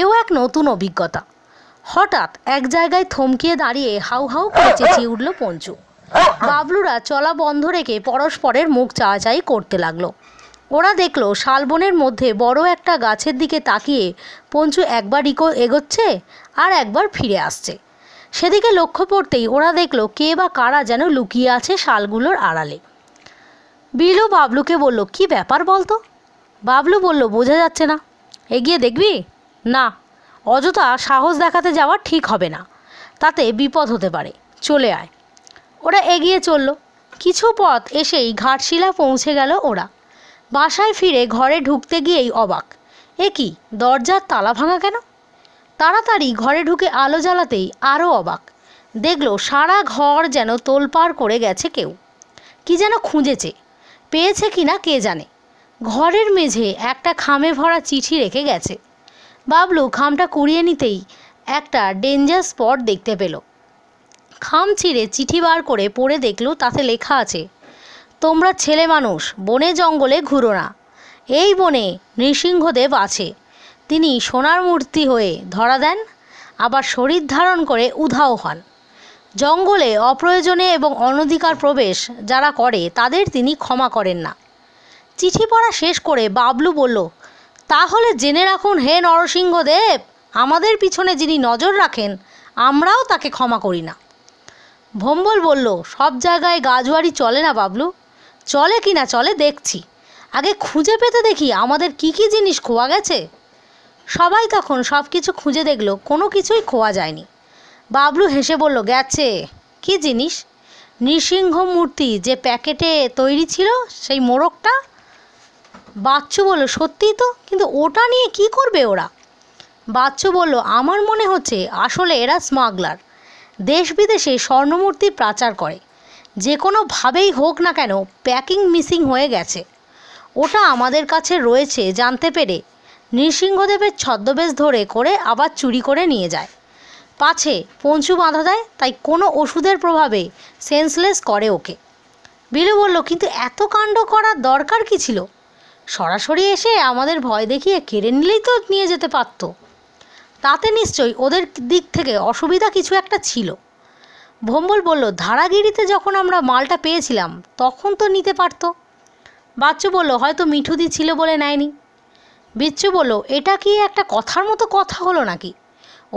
এও এক নতুন অভিজ্ঞতা হঠাৎ এক জায়গায় থমকিয়ে দাঁড়িয়ে হাউ হাউ করে চেঁচিয়ে উঠল পঞ্চু বাবলুরা চলা বন্ধ রেখে পরস্পরের মুখ চাচাই করতে লাগলো ওরা দেখলো শালবনের মধ্যে বড় একটা গাছের দিকে তাকিয়ে পঞ্চু একবার ইকো এগোচ্ছে আর একবার ফিরে আসছে সেদিকে লক্ষ্য পড়তেই ওরা দেখল কে বা কারা যেন লুকিয়ে আছে শালগুলোর আড়ালে বিলু বাবলুকে বলল কি ব্যাপার বলতো বাবলু বলল বোঝা যাচ্ছে না এগিয়ে দেখবি না অযথা সাহস দেখাতে যাওয়া ঠিক হবে না তাতে বিপদ হতে পারে চলে আয় ওরা এগিয়ে চলল কিছু পথ এসেই ঘাটশিলা পৌঁছে গেল ওরা বাসায় ফিরে ঘরে ঢুকতে গিয়েই অবাক এ কি দরজার তালা ভাঙা কেন তাড়াতাড়ি ঘরে ঢুকে আলো জ্বালাতেই আরও অবাক দেখল সারা ঘর যেন তোলপাড় করে গেছে কেউ কি যেন খুঁজেছে পেয়েছে কি না কে জানে ঘরের মেঝে একটা খামে ভরা চিঠি রেখে গেছে বাবলু খামটা কুড়িয়ে নিতেই একটা ডেঞ্জার স্পট দেখতে পেল খাম ছিঁড়ে চিঠি বার করে পড়ে দেখল তাতে লেখা আছে তোমরা ছেলে মানুষ বনে জঙ্গলে ঘুরো না এই বনে নৃসিংহদেব আছে তিনি সোনার মূর্তি হয়ে ধরা দেন আবার শরীর ধারণ করে উধাও হন জঙ্গলে অপ্রয়োজনে এবং অনধিকার প্রবেশ যারা করে তাদের তিনি ক্ষমা করেন না চিঠি পড়া শেষ করে বাবলু বলল তাহলে জেনে রাখুন হে নরসিংহদেব আমাদের পিছনে যিনি নজর রাখেন আমরাও তাকে ক্ষমা করি না ভম্বল বলল সব জায়গায় গাজওয়ারি চলে না বাবলু চলে কি না চলে দেখছি আগে খুঁজে পেতে দেখি আমাদের কি কি জিনিস খোয়া গেছে সবাই তখন সব কিছু খুঁজে দেখল কোনো কিছুই খোয়া যায়নি বাবলু হেসে বলল গেছে কি জিনিস নৃসিংহ মূর্তি যে প্যাকেটে তৈরি ছিল সেই মোড়কটা বাচ্চু বলল সত্যিই তো কিন্তু ওটা নিয়ে কি করবে ওরা বাচ্চু বলল আমার মনে হচ্ছে আসলে এরা স্মাগলার দেশ বিদেশে স্বর্ণমূর্তি পাচার করে যে কোনোভাবেই হোক না কেন প্যাকিং মিসিং হয়ে গেছে ওটা আমাদের কাছে রয়েছে জানতে পেরে নৃসিংহদেবের ছদ্মবেশ ধরে করে আবার চুরি করে নিয়ে যায় পাছে পঞ্চু বাঁধা দেয় তাই কোনো ওষুধের প্রভাবে সেন্সলেস করে ওকে বিলু বলল কিন্তু এত কাণ্ড করার দরকার কি ছিল সরাসরি এসে আমাদের ভয় দেখিয়ে কেড়ে নিলেই তো নিয়ে যেতে পারত তাতে নিশ্চয়ই ওদের দিক থেকে অসুবিধা কিছু একটা ছিল ভম্বল বলল ধারাগিরিতে যখন আমরা মালটা পেয়েছিলাম তখন তো নিতে পারতো বাচ্চু বলল হয়তো মিঠুদি ছিল বলে নেয়নি বিচ্ছু বলল এটা কি একটা কথার মতো কথা হলো নাকি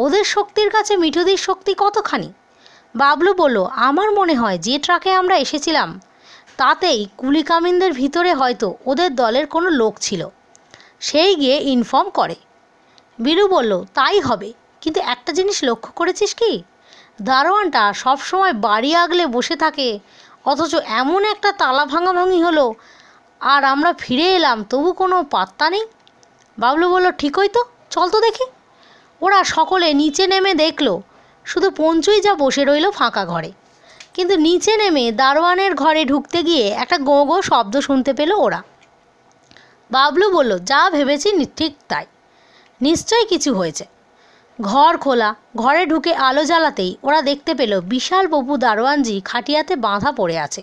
ওদের শক্তির কাছে মিঠুদির শক্তি কতখানি বাবলু বলল আমার মনে হয় যে ট্রাকে আমরা এসেছিলাম তাতেই কুলিকামিনদের ভিতরে হয়তো ওদের দলের কোনো লোক ছিল সেই গিয়ে ইনফর্ম করে বিলু বলল তাই হবে কিন্তু একটা জিনিস লক্ষ্য করেছিস কি দারোয়ানটা সবসময় বাড়ি আগলে বসে থাকে অথচ এমন একটা তালা ভাঙাভাঙি হলো আর আমরা ফিরে এলাম তবু কোনো পাত্তা নেই বাবলু বলল ঠিকই তো চল তো দেখি ওরা সকলে নিচে নেমে দেখল শুধু পঞ্চুই যা বসে রইল ফাঁকা ঘরে কিন্তু নিচে নেমে দারোয়ানের ঘরে ঢুকতে গিয়ে একটা গো গো শব্দ শুনতে পেল ওরা বাবলু বলল যা ভেবেছি ঠিক তাই নিশ্চয়ই কিছু হয়েছে ঘর খোলা ঘরে ঢুকে আলো জ্বালাতেই ওরা দেখতে পেল বিশাল বপু দারোয়ানজি খাটিয়াতে বাঁধা পড়ে আছে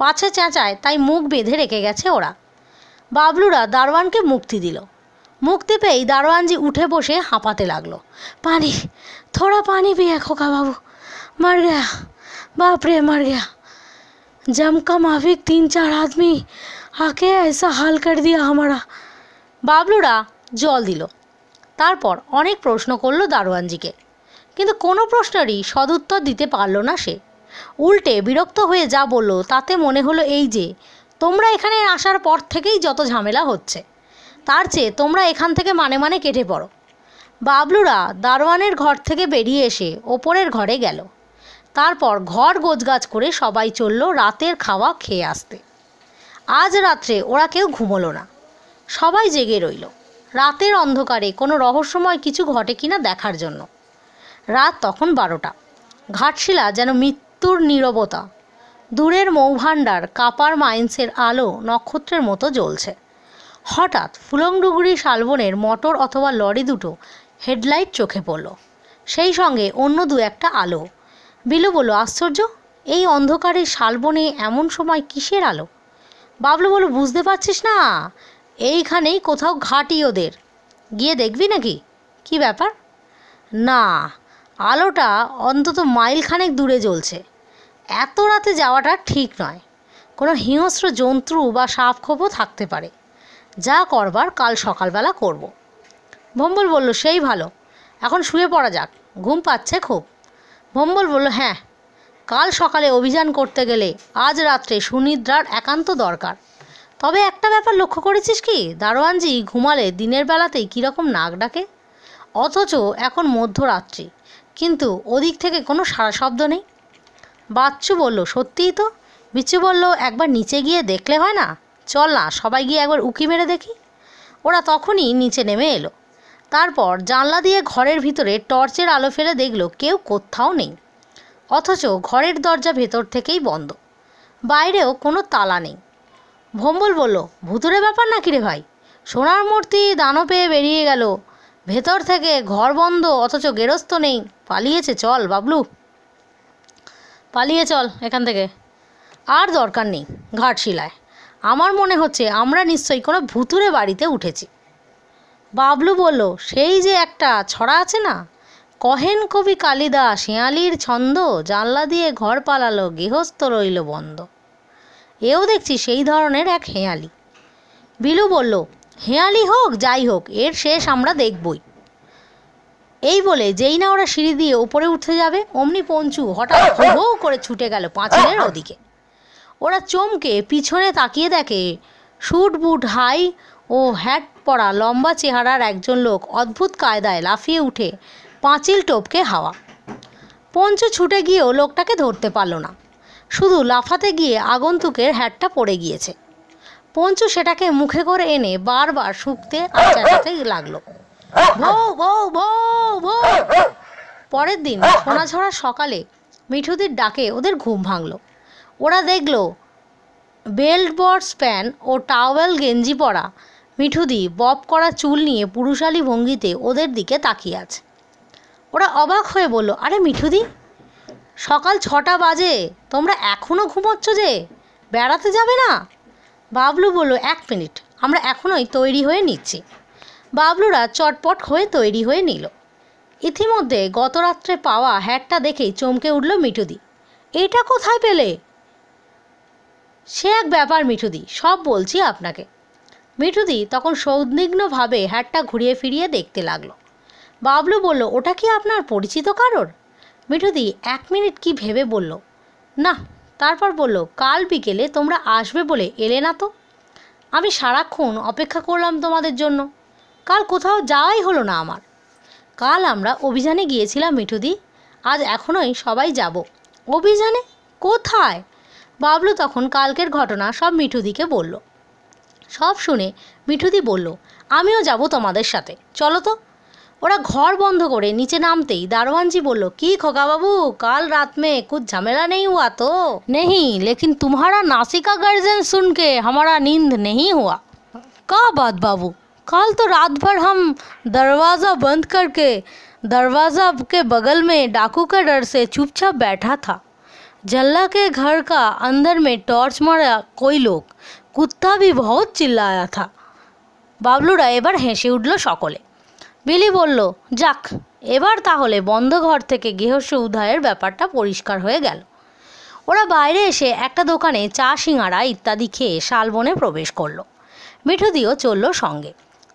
পাছে চেঁচায় তাই মুখ বেঁধে রেখে গেছে ওরা বাবলুরা দারোয়ানকে মুক্তি দিল মুক্তি পেয়েই দারোয়ানজি উঠে বসে হাঁপাতে লাগলো পানি থোড়া পানি পেয়ে খোকা বাবু মার गया বাপরে মার मर জমকা মাফিক তিন চার আদমি আকে এসা হাল কর দিয়া আমারা বাবলুরা জল দিল তারপর অনেক প্রশ্ন করলো দারোয়ানজিকে কিন্তু কোনো প্রশ্নেরই সদুত্তর দিতে পারল না সে উল্টে বিরক্ত হয়ে যা বলল তাতে মনে হলো এই যে তোমরা এখানে আসার পর থেকেই যত ঝামেলা হচ্ছে তার চেয়ে তোমরা এখান থেকে মানে মানে কেটে পড়ো বাবলুরা দারোয়ানের ঘর থেকে বেরিয়ে এসে ওপরের ঘরে গেল তারপর ঘর গোজগাছ করে সবাই চলল রাতের খাওয়া খেয়ে আসতে আজ রাত্রে ওরা কেউ ঘুমোলো না সবাই জেগে রইল রাতের অন্ধকারে কোনো রহস্যময় কিছু ঘটে কিনা দেখার জন্য রাত তখন বারোটা ঘাটশিলা যেন মৃত্যুর নীরবতা দূরের মৌভাণ্ডার কাপার মাইন্সের আলো নক্ষত্রের মতো জ্বলছে হঠাৎ ফুলংডুগুড়ি শালবনের মোটর অথবা লরি দুটো হেডলাইট চোখে পড়ল সেই সঙ্গে অন্য দু একটা আলো বিলু বলল আশ্চর্য এই অন্ধকারে শালবনে এমন সময় কিসের আলো বাবলু বলো বুঝতে পারছিস না এইখানেই কোথাও ঘাটি ওদের গিয়ে দেখবি নাকি কি ব্যাপার না আলোটা অন্তত মাইলখানেক দূরে জ্বলছে এত রাতে যাওয়াটা ঠিক নয় কোনো হিংস্র জন্তু বা সাপখোপও থাকতে পারে যা করবার কাল সকালবেলা করব। ভম্বল বলল সেই ভালো এখন শুয়ে পড়া যাক ঘুম পাচ্ছে খুব ভম্বল বলল হ্যাঁ কাল সকালে অভিযান করতে গেলে আজ রাত্রে সুনিদ্রার একান্ত দরকার তবে একটা ব্যাপার লক্ষ্য করেছিস কি দারোয়ানজি ঘুমালে দিনের বেলাতেই কীরকম নাক ডাকে অথচ এখন মধ্যরাত্রি কিন্তু ওদিক থেকে কোনো সারা শব্দ নেই বাচ্চু বলল সত্যিই তো বিচ্ছু বলল একবার নিচে গিয়ে দেখলে হয় না চল না সবাই গিয়ে একবার উকি মেরে দেখি ওরা তখনই নিচে নেমে এলো তারপর জানলা দিয়ে ঘরের ভিতরে টর্চের আলো ফেলে দেখলো কেউ কোথাও নেই অথচ ঘরের দরজা ভেতর থেকেই বন্ধ বাইরেও কোনো তালা নেই ভম্বল বলল ভুতুরে ব্যাপার নাকি রে ভাই সোনার মূর্তি দানো পেয়ে বেরিয়ে গেল ভেতর থেকে ঘর বন্ধ অথচ গেরস্ত নেই পালিয়েছে চল বাবলু পালিয়ে চল এখান থেকে আর দরকার নেই ঘাটশিলায় আমার মনে হচ্ছে আমরা নিশ্চয়ই কোনো ভুতুরে বাড়িতে উঠেছি বাবলু বলল সেই যে একটা ছড়া আছে না কহেন কবি কালিদাস শেঁয়ালির ছন্দ জানলা দিয়ে ঘর পালালো গৃহস্থ রইল বন্ধ এও দেখছি সেই ধরনের এক হেঁয়ালি বিলু বলল হেঁয়ালি হোক যাই হোক এর শেষ আমরা দেখবই এই বলে যেই না ওরা সিঁড়ি দিয়ে ওপরে উঠতে যাবে অমনি পঞ্চু হঠাৎ হো করে ছুটে গেল পাঁচিলের ওদিকে ওরা চমকে পিছনে তাকিয়ে দেখে শুট বুট হাই ও হ্যাট পরা লম্বা চেহারার একজন লোক অদ্ভুত কায়দায় লাফিয়ে উঠে পাঁচিল টোপকে হাওয়া পঞ্চ ছুটে গিয়েও লোকটাকে ধরতে পারল না শুধু লাফাতে গিয়ে আগন্তুকের হ্যাটটা পড়ে গিয়েছে পঞ্চু সেটাকে মুখে করে এনে বারবার শুকতে আর লাগলো ভৌ ভৌ ভৌ ভৌ পরের দিন সোনাঝরা সকালে মিঠুদের ডাকে ওদের ঘুম ভাঙলো ওরা দেখল বেল্ট বক্স প্যান ও টাওয়েল গেঞ্জি পরা মিঠুদি বব করা চুল নিয়ে পুরুষালী ভঙ্গিতে ওদের দিকে তাকিয়ে আছে ওরা অবাক হয়ে বলল আরে মিঠুদি সকাল ছটা বাজে তোমরা এখনও ঘুমোচ্ছ যে বেড়াতে যাবে না বাবলু বলল এক মিনিট আমরা এখনোই তৈরি হয়ে নিচ্ছি বাবলুরা চটপট হয়ে তৈরি হয়ে নিল ইতিমধ্যে গতরাত্রে পাওয়া হ্যাটটা দেখেই চমকে উঠল মিঠুদি এটা কোথায় পেলে সে এক ব্যাপার মিঠুদি সব বলছি আপনাকে মিঠুদি তখন সৌদ্নিগ্নভাবে হ্যাটটা ঘুরিয়ে ফিরিয়ে দেখতে লাগলো বাবলু বলল ওটা কি আপনার পরিচিত কারোর মিঠুদি এক মিনিট কি ভেবে বলল না তারপর বলল কাল বিকেলে তোমরা আসবে বলে এলে না তো আমি সারাক্ষণ অপেক্ষা করলাম তোমাদের জন্য কাল কোথাও যাওয়াই হলো না আমার কাল আমরা অভিযানে গিয়েছিলাম মিঠুদি আজ এখনোই সবাই যাব অভিযানে কোথায় বাবলু তখন কালকের ঘটনা সব মিঠুদিকে বলল সব শুনে মিঠুদি বলল আমিও যাব তোমাদের সাথে চলো তো ওরা ঘর বন্ধ করে নিচে নামতেই দারোয়ানজি বলল কি খোকাবাবু কাল রাত মে কুচ ঝামেলা নেই হুয়া তো নেই লেকিন তোমারা নাসিকা গার্জেন শুনকে হামারা নিন্দ নেই হুয়া কা বাত বাবু কাল তো রাত ভর হাম দরওয়াজা বন্ধ করকে दरवाज़ा বগল মে में डाकू के डर से चुपचाप जल्ला के घर का अंदर में टॉर्च मारा कोई लोग कुत्ता भी बहुत चिल्लाया था বাবলুরা এবার হেসে উঠল সকলে বিলি বলল যাক এবার তাহলে বন্ধ ঘর থেকে গৃহস্য উদ্ধারের ব্যাপারটা পরিষ্কার হয়ে গেল ওরা বাইরে এসে একটা দোকানে চা সিঙাড়া ইত্যাদি খেয়ে শালবনে প্রবেশ করলো মিঠুদিও চলল সঙ্গে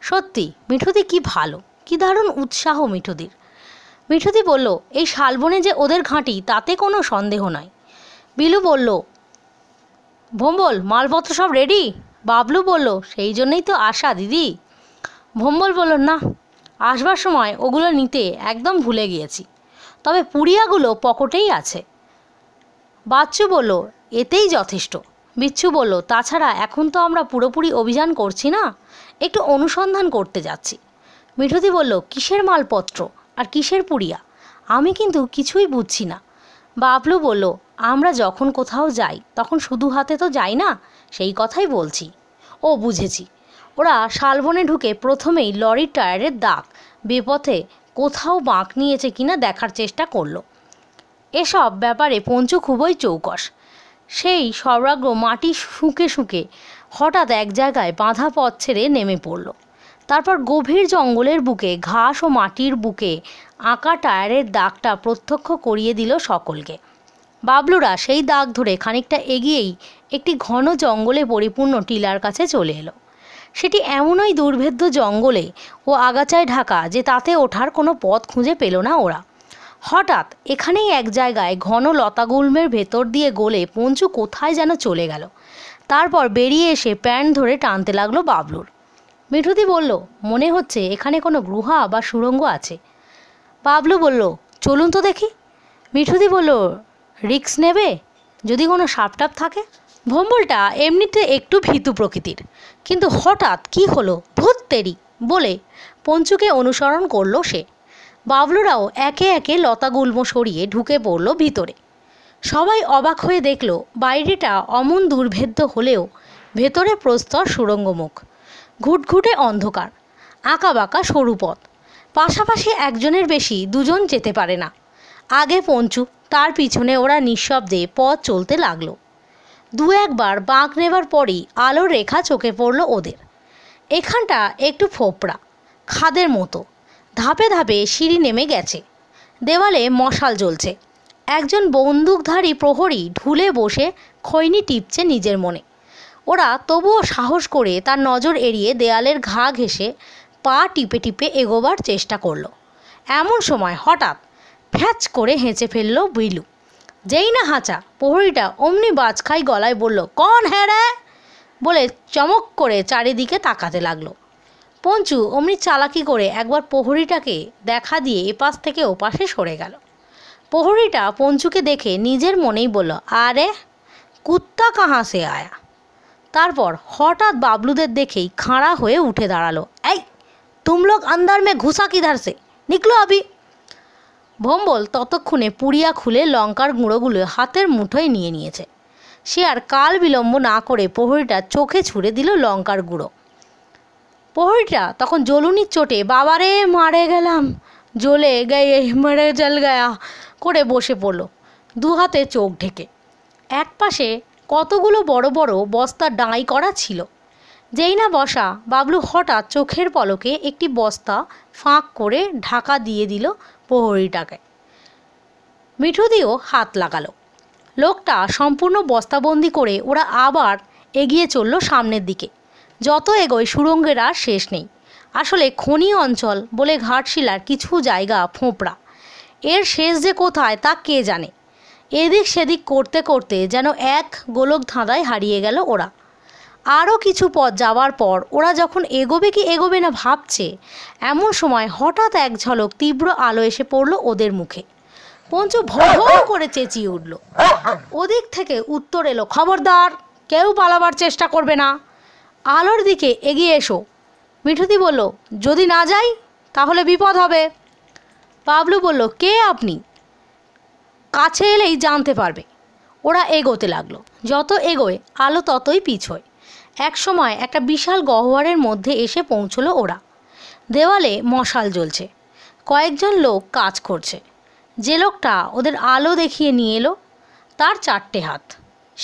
সত্যি মিঠুদি কি ভালো কি দারুণ উৎসাহ মিঠুদির মিঠুদি বলল এই শালবনে যে ওদের ঘাঁটি তাতে কোনো সন্দেহ নয় বিলু বলল ভোম্বল মালপত্র সব রেডি বাবলু বলল সেই জন্যই তো আসা দিদি ভোম্বল বলল না আসবার সময় ওগুলো নিতে একদম ভুলে গিয়েছি তবে পুড়িয়াগুলো পকেটেই আছে বাচ্চু বলল এতেই যথেষ্ট বিচ্ছু বলল তাছাড়া এখন তো আমরা পুরোপুরি অভিযান করছি না একটু অনুসন্ধান করতে যাচ্ছি মিঠুদি বলল কিসের মালপত্র আর কিসের পুড়িয়া আমি কিন্তু কিছুই বুঝছি না বাবলু বলল আমরা যখন কোথাও যাই তখন শুধু হাতে তো যাই না সেই কথাই বলছি ও বুঝেছি ওরা শালবনে ঢুকে প্রথমেই লরির টায়ারের দাগ বেপথে কোথাও বাঁক নিয়েছে কিনা দেখার চেষ্টা করলো এসব ব্যাপারে পঞ্চু খুবই চৌকস সেই সর্বাগ্র মাটি শুঁকে শুঁকে হঠাৎ এক জায়গায় বাঁধা পথ ছেড়ে নেমে পড়ল তারপর গভীর জঙ্গলের বুকে ঘাস ও মাটির বুকে আঁকা টায়ারের দাগটা প্রত্যক্ষ করিয়ে দিল সকলকে বাবলুরা সেই দাগ ধরে খানিকটা এগিয়েই একটি ঘন জঙ্গলে পরিপূর্ণ টিলার কাছে চলে এলো সেটি এমনই দুর্ভেদ্য জঙ্গলে ও আগাছায় ঢাকা যে তাতে ওঠার কোনো পথ খুঁজে পেল না ওরা হঠাৎ এখানেই এক জায়গায় ঘন লতাগুল্মের ভেতর দিয়ে গোলে পঞ্চু কোথায় যেন চলে গেল তারপর বেরিয়ে এসে প্যান্ট ধরে টানতে লাগলো বাবলুর মিঠুদি বলল মনে হচ্ছে এখানে কোনো গুহা বা সুড়ঙ্গ আছে বাবলু বলল চলুন তো দেখি মিঠুদি বলল রিক্স নেবে যদি কোনো সাপটাপ থাকে ভম্বলটা এমনিতে একটু ভীতু প্রকৃতির কিন্তু হঠাৎ কি হলো ভূত তেরি বলে পঞ্চুকে অনুসরণ করলো সে বাবলুরাও একে একে লতাগুল্ম সরিয়ে ঢুকে পড়ল ভিতরে সবাই অবাক হয়ে দেখল বাইরেটা অমন দুর্ভেদ্য হলেও ভেতরে প্রস্তর সুরঙ্গমুখ ঘুটঘুটে অন্ধকার আঁকাবাঁকা সরু পথ পাশাপাশি একজনের বেশি দুজন যেতে পারে না আগে পঞ্চু তার পিছনে ওরা নিঃশব্দে পথ চলতে লাগলো দু একবার বাঁক নেবার পরই আলোর রেখা চোখে পড়ল ওদের এখানটা একটু ফোপড়া খাদের মতো ধাপে ধাপে সিঁড়ি নেমে গেছে দেওয়ালে মশাল জ্বলছে একজন বন্দুকধারী প্রহরী ঢুলে বসে খৈনি টিপছে নিজের মনে ওরা তবুও সাহস করে তার নজর এড়িয়ে দেয়ালের ঘা ঘেঁষে পা টিপে টিপে এগোবার চেষ্টা করলো এমন সময় হঠাৎ ফ্যাচ করে হেঁচে ফেললো বিলু যেই না হাঁচা পহরিটা অমনি বাজ খাই গলায় বলল কন হ্যাঁ বলে চমক করে চারিদিকে তাকাতে লাগলো পঞ্চু অমনি চালাকি করে একবার পহরিটাকে দেখা দিয়ে এপাশ থেকে ওপাশে সরে গেল পহরিটা পঞ্চুকে দেখে নিজের মনেই বলল আরে কুত্তা কাহা সে আয়া তারপর হঠাৎ বাবলুদের দেখেই খাঁড়া হয়ে উঠে দাঁড়ালো এই তুমলোক আন্দার মে ঘুষা কিধার সে নিকলো আবি ভোম্বল ততক্ষণে পুড়িয়া খুলে লঙ্কার গুঁড়োগুলো হাতের মুঠোয় নিয়ে নিয়েছে সে আর কাল বিলম্ব না করে প্রহরীটা চোখে ছুঁড়ে দিল লঙ্কার গুঁড়ো প্রহরীটা তখন জলুনির চোটে বাবারে মারে গেলাম জ্বলে গায়ে মারে জল গায়া করে বসে পড়ল দু হাতে চোখ ঢেকে এক পাশে কতগুলো বড় বড় বস্তা ডাঁই করা ছিল যেই না বসা বাবলু হঠাৎ চোখের পলকে একটি বস্তা ফাঁক করে ঢাকা দিয়ে দিল প্রহরী ডাকে মিঠুদিও হাত লাগালো লোকটা সম্পূর্ণ বস্তাবন্দি করে ওরা আবার এগিয়ে চলল সামনের দিকে যত এগোয় সুরঙ্গের আর শেষ নেই আসলে খনি অঞ্চল বলে ঘাটশিলার কিছু জায়গা ফোঁপড়া এর শেষ যে কোথায় তা কে জানে এদিক সেদিক করতে করতে যেন এক গোলক ধাঁধায় হারিয়ে গেল ওরা আরও কিছু পথ যাওয়ার পর ওরা যখন এগোবে কি এগোবে না ভাবছে এমন সময় হঠাৎ এক ঝলক তীব্র আলো এসে পড়ল ওদের মুখে পঞ্চ ভয় করে চেঁচিয়ে উঠল ওদিক থেকে উত্তর এলো খবরদার কেউ পালাবার চেষ্টা করবে না আলোর দিকে এগিয়ে এসো মিঠুদি বলল যদি না যাই তাহলে বিপদ হবে পাবলু বলল কে আপনি কাছে এলেই জানতে পারবে ওরা এগোতে লাগলো যত এগোয় আলো ততই পিছয় এক সময় একটা বিশাল গহ্বরের মধ্যে এসে পৌঁছলো ওরা দেওয়ালে মশাল জ্বলছে কয়েকজন লোক কাজ করছে যে লোকটা ওদের আলো দেখিয়ে নিয়ে এলো তার চারটে হাত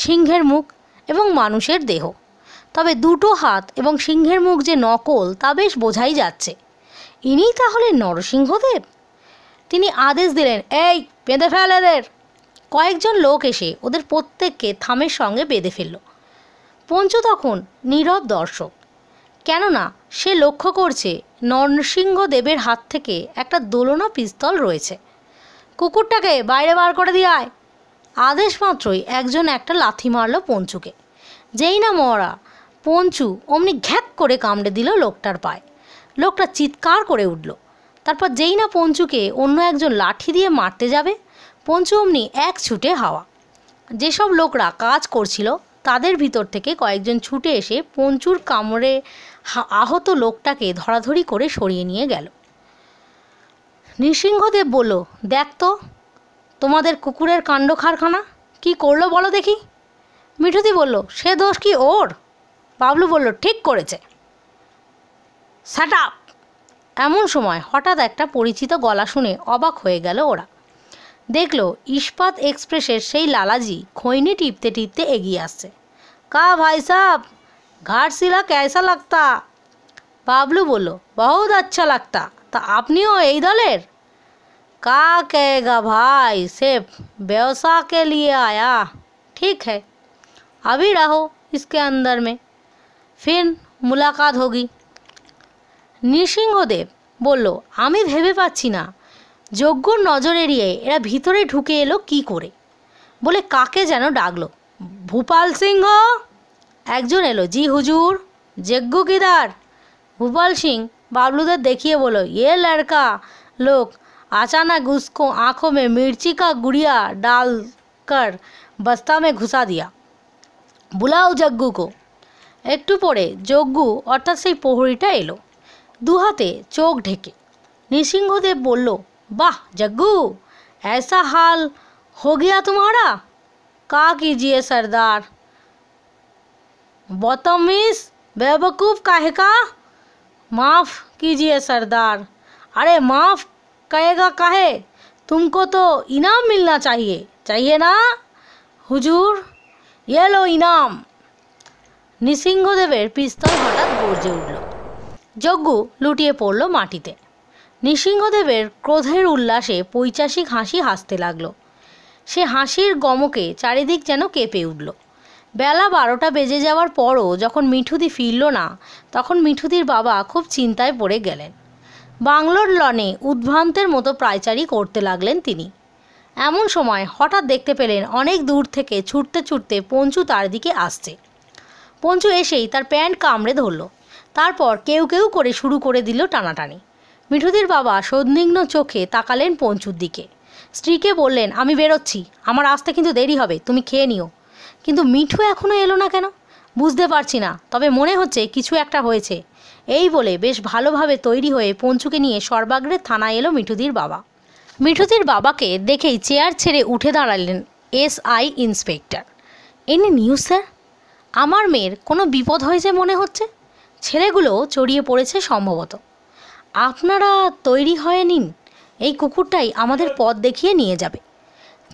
সিংহের মুখ এবং মানুষের দেহ তবে দুটো হাত এবং সিংহের মুখ যে নকল তা বেশ বোঝাই যাচ্ছে ইনি তাহলে নরসিংহদেব তিনি আদেশ দিলেন এই বেঁধে ফেল কয়েকজন লোক এসে ওদের প্রত্যেককে থামের সঙ্গে বেঁধে ফেললো পঞ্চু তখন নীরব দর্শক কেননা সে লক্ষ্য করছে নরসিংহদেবের হাত থেকে একটা দোলনা পিস্তল রয়েছে কুকুরটাকে বাইরে বার করে দিয়ে আয় আদেশ মাত্রই একজন একটা লাথি মারল পঞ্চুকে যেই না মরা পঞ্চু অমনি ঘ্যাক করে কামড়ে দিল লোকটার পায়ে লোকটা চিৎকার করে উঠল তারপর যেই না পঞ্চুকে অন্য একজন লাঠি দিয়ে মারতে যাবে পঞ্চু অমনি এক ছুটে হাওয়া যেসব লোকরা কাজ করছিল তাদের ভিতর থেকে কয়েকজন ছুটে এসে পঞ্চুর কামড়ে আহত লোকটাকে ধরাধরি করে সরিয়ে নিয়ে গেল নৃসিংহদেব বলল দেখ তো তোমাদের কুকুরের কাণ্ড কারখানা কি করলো বলো দেখি মিঠুদি বলল সে দোষ কি ওর বাবলু বলল ঠিক করেছে স্যাট আপ এমন সময় হঠাৎ একটা পরিচিত গলা শুনে অবাক হয়ে গেল ওরা দেখল ইস্পাত এক্সপ্রেসের সেই লালাজি খৈনি টিপতে টিপতে এগিয়ে আসছে কা ভাই সাহ ঘাটশিলা ক্যাসা লাগতা বাবলু বলল বহুত আচ্ছা লাগতা তা আপনিও এই দলের কা কে গা ভাই সে ব্যবসা কে লিয়ে আয়া ঠিক হ্যাঁ আবি রাহো ইসকে अंदर মে ফির মুলাকাত হগি নৃসিংহদেব বলল আমি ভেবে পাচ্ছি না যজ্ঞর নজর এড়িয়ে এরা ভিতরে ঢুকে এলো কি করে বলে কাকে যেন ডাকলো ভূপাল সিংহ একজন এলো জি হুজুর যজ্ঞ কিদার ভূপাল সিং বাবলুদের দেখিয়ে বলো এ লড়কা লোক अचानक আঁখো মে মির্চি কা গুড়িয়া ডাল কর বস্তা মে ঘুষা দিয়া বুলাও যজ্ঞু কো একটু পরে যজ্ঞ অর্থাৎ সেই প্রহরীটা এলো দুহাতে চোখ ঢেকে নৃসিংহদেব বলল वाह जग्गू ऐसा हाल हो गया तुम्हारा का कीजिए सरदार बदतमीज बेवकूफ़ काहे का माफ़ कीजिए सरदार अरे माफ़ कहेगा काहे तुमको तो इनाम मिलना चाहिए चाहिए ना হুজুর ये लो ইনাম নৃসিংহদেবের পিস্তল হঠাৎ গর্জে উঠল যজ্ঞ লুটিয়ে পড়ল মাটিতে নৃসিংহদেবের ক্রোধের উল্লাসে পৈচাসিক হাসি হাসতে লাগল সে হাসির গমকে চারিদিক যেন কেঁপে উঠল বেলা বারোটা বেজে যাওয়ার পরও যখন মিঠুদি ফিরল না তখন মিঠুদির বাবা খুব চিন্তায় পড়ে গেলেন বাংলোর লনে উদ্ভ্রান্তের মতো প্রায়চারি করতে লাগলেন তিনি এমন সময় হঠাৎ দেখতে পেলেন অনেক দূর থেকে ছুটতে ছুটতে পঞ্চু তার দিকে আসছে পঞ্চু এসেই তার প্যান্ট কামড়ে ধরল তারপর কেউ কেউ করে শুরু করে দিল টানাটানি মিঠুদের বাবা সন্দিগ্ন চোখে তাকালেন পঞ্চুর দিকে স্ত্রীকে বললেন আমি বেরোচ্ছি আমার আসতে কিন্তু দেরি হবে তুমি খেয়ে নিও কিন্তু মিঠু এখনও এলো না কেন বুঝতে পারছি না তবে মনে হচ্ছে কিছু একটা হয়েছে এই বলে বেশ ভালোভাবে তৈরি হয়ে পঞ্চুকে নিয়ে সর্বাগ্রে থানায় এলো মিঠুদির বাবা মিঠুদির বাবাকে দেখেই চেয়ার ছেড়ে উঠে দাঁড়ালেন এস আই ইন্সপেক্টর এনে নিউজ স্যার আমার মেয়ের কোনো বিপদ হয়েছে মনে হচ্ছে ছেলেগুলো চড়িয়ে পড়েছে সম্ভবত আপনারা তৈরি হয়ে নিন এই কুকুরটাই আমাদের পথ দেখিয়ে নিয়ে যাবে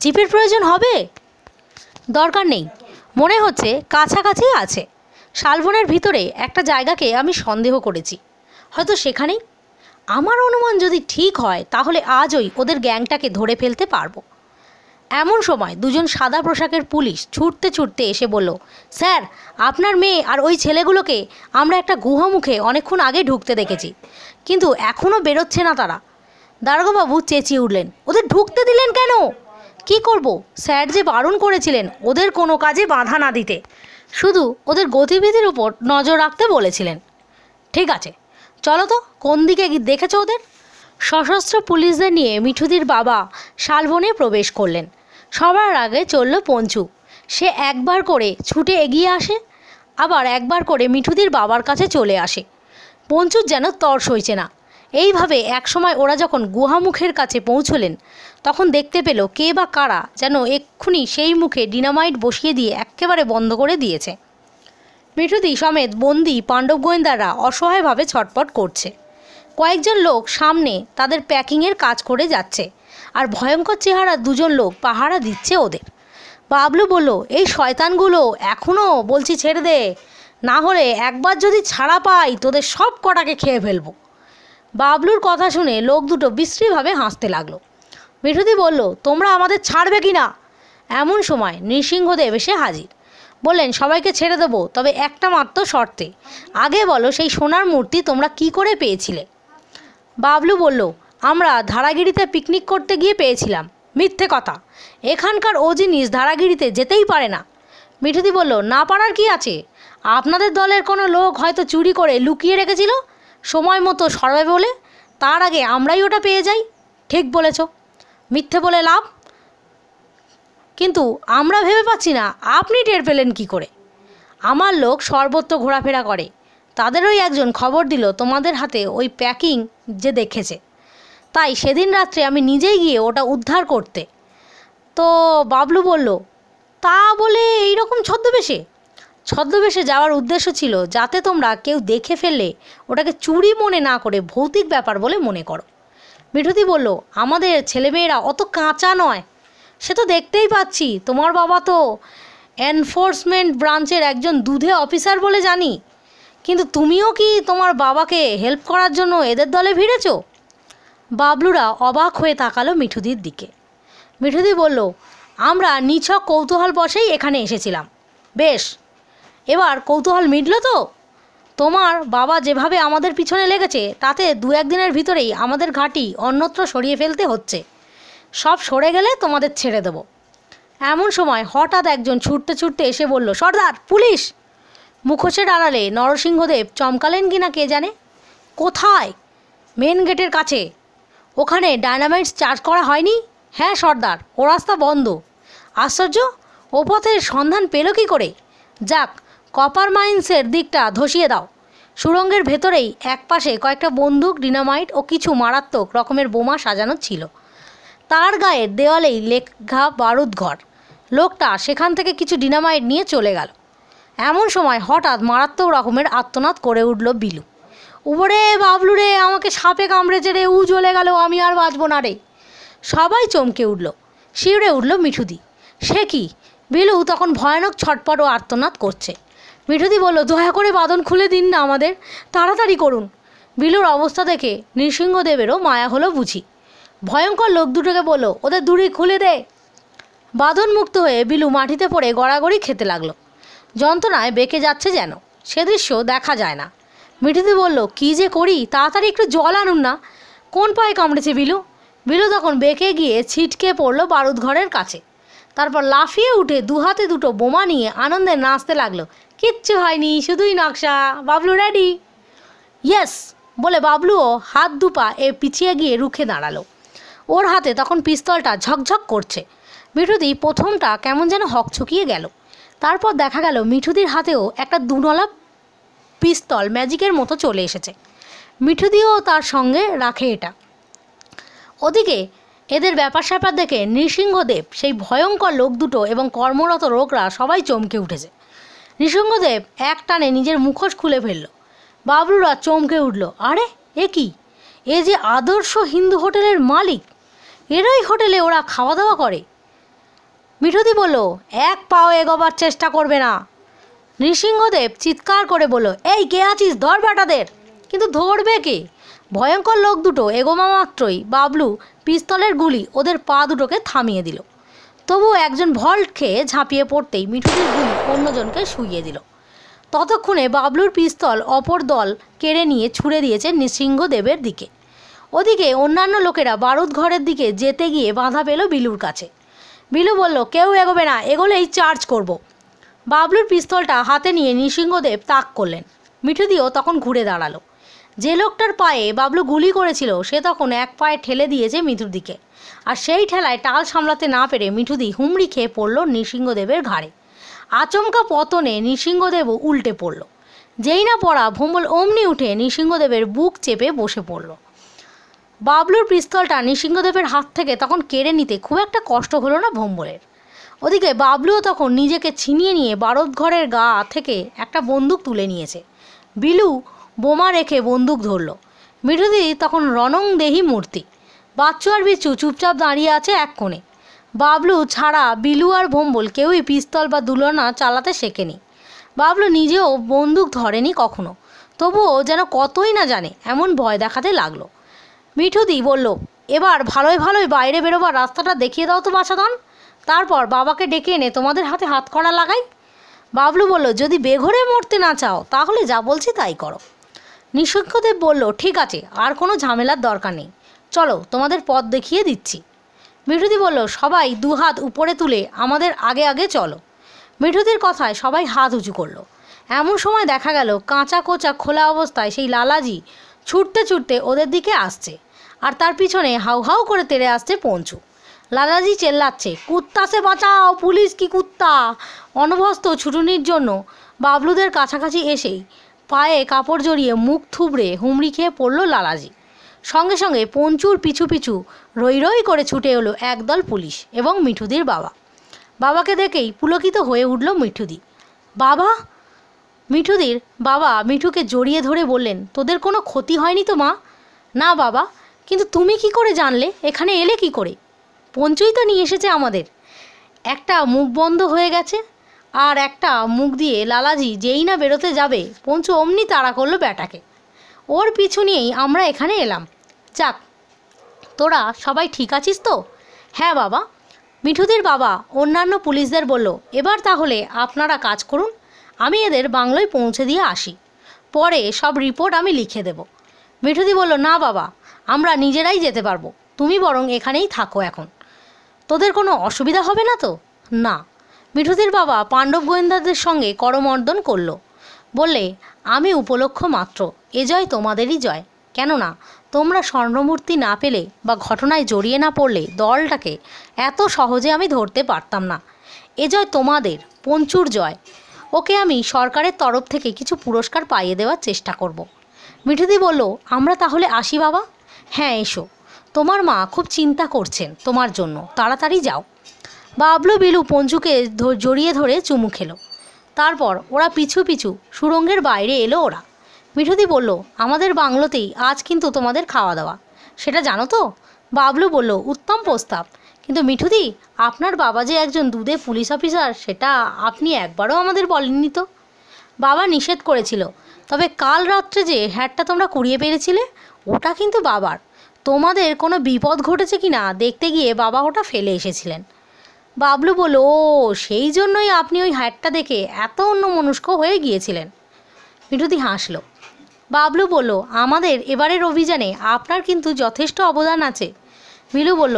জিপের প্রয়োজন হবে দরকার নেই মনে হচ্ছে কাছাকাছি আছে শালবনের ভিতরে একটা জায়গাকে আমি সন্দেহ করেছি হয়তো সেখানেই আমার অনুমান যদি ঠিক হয় তাহলে আজই ওদের গ্যাংটাকে ধরে ফেলতে পারবো এমন সময় দুজন সাদা পোশাকের পুলিশ ছুটতে ছুটতে এসে বলল স্যার আপনার মেয়ে আর ওই ছেলেগুলোকে আমরা একটা গুহামুখে অনেকক্ষণ আগে ঢুকতে দেখেছি কিন্তু এখনও বেরোচ্ছে না তারা দারোগাবাবু চেঁচিয়ে উঠলেন ওদের ঢুকতে দিলেন কেন কি করব স্যার যে বারণ করেছিলেন ওদের কোনো কাজে বাধা না দিতে শুধু ওদের গতিবিধির উপর নজর রাখতে বলেছিলেন ঠিক আছে চলো তো কোন দিকে দেখেছ ওদের সশস্ত্র পুলিশদের নিয়ে মিঠুদির বাবা শালবনে প্রবেশ করলেন সবার আগে চলল পঞ্চু সে একবার করে ছুটে এগিয়ে আসে আবার একবার করে মিঠুদির বাবার কাছে চলে আসে পঞ্চুর যেন তর সইছে না এইভাবে একসময় ওরা যখন গুহামুখের কাছে পৌঁছলেন তখন দেখতে পেল কে বা কারা যেন এক্ষুনি সেই মুখে ডিনামাইট বসিয়ে দিয়ে একেবারে বন্ধ করে দিয়েছে মিঠুদি সমেত বন্দি পাণ্ডব গোয়েন্দারা অসহায়ভাবে ছটপট করছে কয়েকজন লোক সামনে তাদের প্যাকিংয়ের কাজ করে যাচ্ছে আর ভয়ঙ্কর চেহারা দুজন লোক পাহারা দিচ্ছে ওদের বাবলু বলল এই শয়তানগুলো এখনও বলছি ছেড়ে দে না হলে একবার যদি ছাড়া পাই তোদের সব কটাকে খেয়ে ফেলবো বাবলুর কথা শুনে লোক দুটো বিশ্রীভাবে হাসতে লাগলো মিঠুদি বলল তোমরা আমাদের ছাড়বে কি না এমন সময় নৃসিংহদেব এসে হাজির বললেন সবাইকে ছেড়ে দেবো তবে একটা মাত্র শর্তে আগে বলো সেই সোনার মূর্তি তোমরা কি করে পেয়েছিলে বাবলু বলল আমরা ধারাগিরিতে পিকনিক করতে গিয়ে পেয়েছিলাম মিথ্যে কথা এখানকার ও জিনিস ধারাগিরিতে যেতেই পারে না মিঠুদি বলল না পারার কি আছে আপনাদের দলের কোনো লোক হয়তো চুরি করে লুকিয়ে রেখেছিল সময় মতো সরবে বলে তার আগে আমরাই ওটা পেয়ে যাই ঠিক বলেছ মিথ্যে বলে লাভ কিন্তু আমরা ভেবে পাচ্ছি না আপনি টের পেলেন কি করে আমার লোক সর্বত্র ঘোরাফেরা করে ওই একজন খবর দিল তোমাদের হাতে ওই প্যাকিং যে দেখেছে তাই সেদিন রাত্রে আমি নিজেই গিয়ে ওটা উদ্ধার করতে তো বাবলু বলল তা বলে এই রকম ছদ্মবেশে ছদ্মবেশে যাওয়ার উদ্দেশ্য ছিল যাতে তোমরা কেউ দেখে ফেললে ওটাকে চুরি মনে না করে ভৌতিক ব্যাপার বলে মনে করো মিঠুদি বলল আমাদের ছেলেমেয়েরা অত কাঁচা নয় সে তো দেখতেই পাচ্ছি তোমার বাবা তো এনফোর্সমেন্ট ব্রাঞ্চের একজন দুধে অফিসার বলে জানি কিন্তু তুমিও কি তোমার বাবাকে হেল্প করার জন্য এদের দলে ভিড়েছ বাবলুরা অবাক হয়ে তাকালো মিঠুদির দিকে মিঠুদি বলল আমরা নিছক কৌতূহল বসেই এখানে এসেছিলাম বেশ এবার কৌতূহল মিটল তো তোমার বাবা যেভাবে আমাদের পিছনে লেগেছে তাতে দু একদিনের ভিতরেই আমাদের ঘাঁটি অন্যত্র সরিয়ে ফেলতে হচ্ছে সব সরে গেলে তোমাদের ছেড়ে দেব এমন সময় হঠাৎ একজন ছুটতে ছুটতে এসে বলল সর্দার পুলিশ মুখোশের আড়ালে নরসিংহদেব চমকালেন কি না কে জানে কোথায় মেন গেটের কাছে ওখানে ডায়নামাইটস চার্জ করা হয়নি হ্যাঁ সর্দার ও রাস্তা বন্ধ আশ্চর্য ও পথের সন্ধান পেল কী করে যাক কপার মাইন্সের দিকটা ধসিয়ে দাও সুরঙ্গের ভেতরেই একপাশে কয়েকটা বন্দুক ডিনামাইট ও কিছু মারাত্মক রকমের বোমা সাজানো ছিল তার গায়ের দেওয়ালেই লেখা বারুদ ঘর লোকটা সেখান থেকে কিছু ডিনামাইট নিয়ে চলে গেল এমন সময় হঠাৎ মারাত্মক রকমের আত্মনাদ করে উঠল বিলু উবরে বাবলু রে আমাকে সাপে কামড়েছে রে উ জ্বলে গেল আমি আর বাঁচব না রে সবাই চমকে উঠল শিউরে উঠল মিঠুদি সে কি বিলু তখন ভয়ানক ছটপট ও আর্তনাদ করছে মিঠুদি বলল দয়া করে বাঁধন খুলে দিন না আমাদের তাড়াতাড়ি করুন বিলুর অবস্থা দেখে নৃসিংহদেবেরও মায়া হলো বুঝি ভয়ঙ্কর লোক দুটোকে বলল ওদের দূরে খুলে দে বাঁধন মুক্ত হয়ে বিলু মাটিতে পড়ে গড়াগড়ি খেতে লাগলো যন্ত্রণায় বেঁকে যাচ্ছে যেন সে দৃশ্য দেখা যায় না মিঠুদি বলল কি যে করি তাড়াতাড়ি একটু জল আনুন না কোন পায়ে কামড়েছে বিলু বিলু তখন বেঁকে গিয়ে ছিটকে পড়লো বারুদ ঘরের কাছে তারপর লাফিয়ে উঠে দুহাতে দুটো বোমা নিয়ে আনন্দে নাচতে লাগলো কিচ্ছু হয়নি শুধুই নকশা বাবলু রেডি ইয়েস বলে বাবলুও হাত দুপা এ পিছিয়ে গিয়ে রুখে দাঁড়ালো ওর হাতে তখন পিস্তলটা ঝকঝক করছে মিঠুদি প্রথমটা কেমন যেন ছুকিয়ে গেল তারপর দেখা গেল মিঠুদির হাতেও একটা দুনলা পিস্তল ম্যাজিকের মতো চলে এসেছে মিঠুদিও তার সঙ্গে রাখে এটা ওদিকে এদের ব্যাপার স্যাপার দেখে নৃসিংহদেব সেই ভয়ঙ্কর লোক দুটো এবং কর্মরত রোগরা সবাই চমকে উঠেছে নৃসিংহদেব এক টানে নিজের মুখোশ খুলে ফেলল বাবলুরা চমকে উঠল আরে এ কি এ যে আদর্শ হিন্দু হোটেলের মালিক এরাই হোটেলে ওরা খাওয়া দাওয়া করে মিঠুদি বলল এক পাও এগোবার চেষ্টা করবে না নৃসিংহদেব চিৎকার করে বলল এই কে আছিস ধর বেটাদের কিন্তু ধরবে কে ভয়ঙ্কর লোক দুটো এগোমা মাত্রই বাবলু পিস্তলের গুলি ওদের পা দুটোকে থামিয়ে দিল তবু একজন ভল্ট খেয়ে ঝাঁপিয়ে পড়তেই মিঠুদের গুলি অন্যজনকে শুইয়ে দিল ততক্ষণে বাবলুর পিস্তল অপর দল কেড়ে নিয়ে ছুড়ে দিয়েছে নৃসিংহদেবের দিকে ওদিকে অন্যান্য লোকেরা বারুদ ঘরের দিকে যেতে গিয়ে বাঁধা পেল বিলুর কাছে বিলু বলল কেউ এগোবে না এগোলেই চার্জ করব। বাবলুর পিস্তলটা হাতে নিয়ে নৃসিংহদেব তাক করলেন মিঠুদিও তখন ঘুরে দাঁড়ালো যে লোকটার পায়ে বাবলু গুলি করেছিল সে তখন এক পায়ে ঠেলে দিয়েছে মিঠুর দিকে আর সেই ঠেলায় টাল সামলাতে না পেরে মিঠুদি হুমড়ি খেয়ে পড়ল নৃসিংহদেবের ঘাড়ে আচমকা পতনে নৃসিংহদেবও উল্টে পড়ল যেই না পড়া ভোমল অমনি উঠে নৃসিংহদেবের বুক চেপে বসে পড়ল বাবলুর পিস্তলটা নৃসিংহদেবের হাত থেকে তখন কেড়ে নিতে খুব একটা কষ্ট হলো না ভোম্বলের ওদিকে বাবলুও তখন নিজেকে ছিনিয়ে নিয়ে বারদ ঘরের গা থেকে একটা বন্দুক তুলে নিয়েছে বিলু বোমা রেখে বন্দুক ধরল মিঠুদি তখন রনং দেহি মূর্তি বাচ্চু আর বিচ্ছু চুপচাপ দাঁড়িয়ে আছে এক কোণে বাবলু ছাড়া বিলু আর ভোম্বল কেউই পিস্তল বা দুলনা চালাতে শেখেনি বাবলু নিজেও বন্দুক ধরেনি কখনো তবুও যেন কতই না জানে এমন ভয় দেখাতে লাগলো মিঠুদি বলল এবার ভালোই ভালোই বাইরে বেরোবার রাস্তাটা দেখিয়ে দাও তো বাসাদন তারপর বাবাকে ডেকে এনে তোমাদের হাতে হাত করা লাগাই বাবলু বলল যদি বেঘরে মরতে না চাও তাহলে যা বলছি তাই করো নৃসিংহদেব বলল ঠিক আছে আর কোনো ঝামেলার দরকার নেই চলো তোমাদের পথ দেখিয়ে দিচ্ছি মিঠুদি বলল সবাই দুহাত উপরে তুলে আমাদের আগে আগে চলো মিঠুদির কথায় সবাই হাত উঁচু করলো এমন সময় দেখা গেল কাঁচা কোচা খোলা অবস্থায় সেই লালাজি ছুটতে ছুটতে ওদের দিকে আসছে আর তার পিছনে হাউ হাউ করে তেড়ে আসছে পঞ্চু লালাজি চেল্লাচ্ছে কুত্তাসে বাঁচাও পুলিশ কি কুত্তা অনভস্ত ছুটুনির জন্য বাবলুদের কাছাকাছি এসেই পায়ে কাপড় জড়িয়ে মুখ থুবড়ে হুমড়ি খেয়ে পড়ল লালাজি সঙ্গে সঙ্গে পঞ্চুর পিছু পিছু রই রই করে ছুটে এলো একদল পুলিশ এবং মিঠুদির বাবা বাবাকে দেখেই পুলকিত হয়ে উঠল মিঠুদি বাবা মিঠুদির বাবা মিঠুকে জড়িয়ে ধরে বললেন তোদের কোনো ক্ষতি হয়নি তো মা না বাবা কিন্তু তুমি কি করে জানলে এখানে এলে কি করে পঞ্চুই তো নিয়ে এসেছে আমাদের একটা মুখ বন্ধ হয়ে গেছে আর একটা মুখ দিয়ে লালাজি যেই না বেরোতে যাবে পঞ্চু অমনি তাড়া করলো ব্যাটাকে ওর পিছু নিয়েই আমরা এখানে এলাম যাক তোরা সবাই ঠিক আছিস তো হ্যাঁ বাবা মিঠুদের বাবা অন্যান্য পুলিশদের বলল এবার তাহলে আপনারা কাজ করুন আমি এদের বাংলায় পৌঁছে দিয়ে আসি পরে সব রিপোর্ট আমি লিখে দেব মিঠুদি বলল না বাবা আমরা নিজেরাই যেতে পারবো তুমি বরং এখানেই থাকো এখন তোদের কোনো অসুবিধা হবে না তো না মিঠুদের বাবা পাণ্ডব গোয়েন্দাদের সঙ্গে করমর্দন করল বললে আমি উপলক্ষ মাত্র এ জয় তোমাদেরই জয় কেননা তোমরা স্বর্ণমূর্তি না পেলে বা ঘটনায় জড়িয়ে না পড়লে দলটাকে এত সহজে আমি ধরতে পারতাম না এ জয় তোমাদের পঞ্চুর জয় ওকে আমি সরকারের তরফ থেকে কিছু পুরস্কার পাইয়ে দেওয়ার চেষ্টা করব। মিঠুদি বলল আমরা তাহলে আসি বাবা হ্যাঁ এসো তোমার মা খুব চিন্তা করছেন তোমার জন্য তাড়াতাড়ি যাও বাবলু বিলু পঞ্চুকে জড়িয়ে ধরে চুমু খেলো তারপর ওরা পিছু পিছু সুরঙ্গের বাইরে এলো ওরা মিঠুদি বলল আমাদের বাংলোতেই আজ কিন্তু তোমাদের খাওয়া দাওয়া সেটা জানো তো বাবলু বলল উত্তম প্রস্তাব কিন্তু মিঠুদি আপনার বাবা যে একজন দুধে পুলিশ অফিসার সেটা আপনি একবারও আমাদের বলেননি তো বাবা নিষেধ করেছিল তবে কাল রাত্রে যে হ্যাটটা তোমরা কুড়িয়ে পেরেছিলে ওটা কিন্তু বাবার তোমাদের কোনো বিপদ ঘটেছে কি না দেখতে গিয়ে বাবা ওটা ফেলে এসেছিলেন বাবলু বলল ও সেই জন্যই আপনি ওই হ্যাটটা দেখে এত অন্য মনস্ক হয়ে গিয়েছিলেন মিঠুদি হাসলো বাবলু বলল আমাদের এবারের অভিযানে আপনার কিন্তু যথেষ্ট অবদান আছে বিলু বলল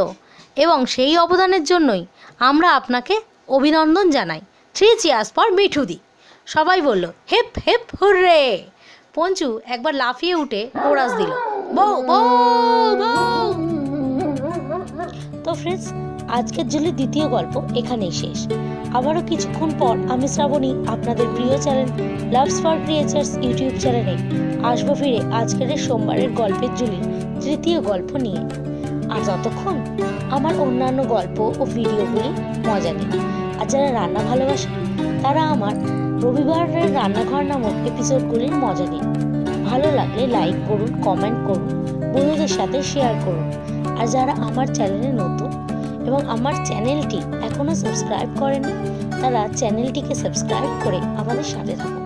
এবং সেই অবদানের জন্যই আমরা আপনাকে অভিনন্দন জানাই থ্রি চেয়ার্স ফর মিঠুদি সবাই বলল হেপ হেপ হুররে পঞ্চু একবার লাফিয়ে উঠে কোরাস দিল বউ বউ বউ তো ফ্রেন্ডস আজকের জেলের দ্বিতীয় গল্প এখানেই শেষ আবারও কিছুক্ষণ পর আমি শ্রাবণী আপনাদের প্রিয় channel loves for creatures YouTube চ্যানেলে আসবো ফিরে আজকের সোমবারের গল্পের জুলির তৃতীয় গল্প নিয়ে আর যতক্ষণ আমার অন্যান্য গল্প ও ভিডিওগুলি মজা নিন আর যারা রান্না ভালোবাসেন তারা আমার রবিবারের রান্নাঘর নামক এপিসোডগুলির মজা নিন ভালো লাগলে লাইক করুন কমেন্ট করুন বন্ধুদের সাথে শেয়ার করুন আর যারা আমার চ্যানেলে নতুন এবং আমার চ্যানেলটি এখনও সাবস্ক্রাইব করেনি তারা চ্যানেলটিকে সাবস্ক্রাইব করে আমাদের সাথে থাকুন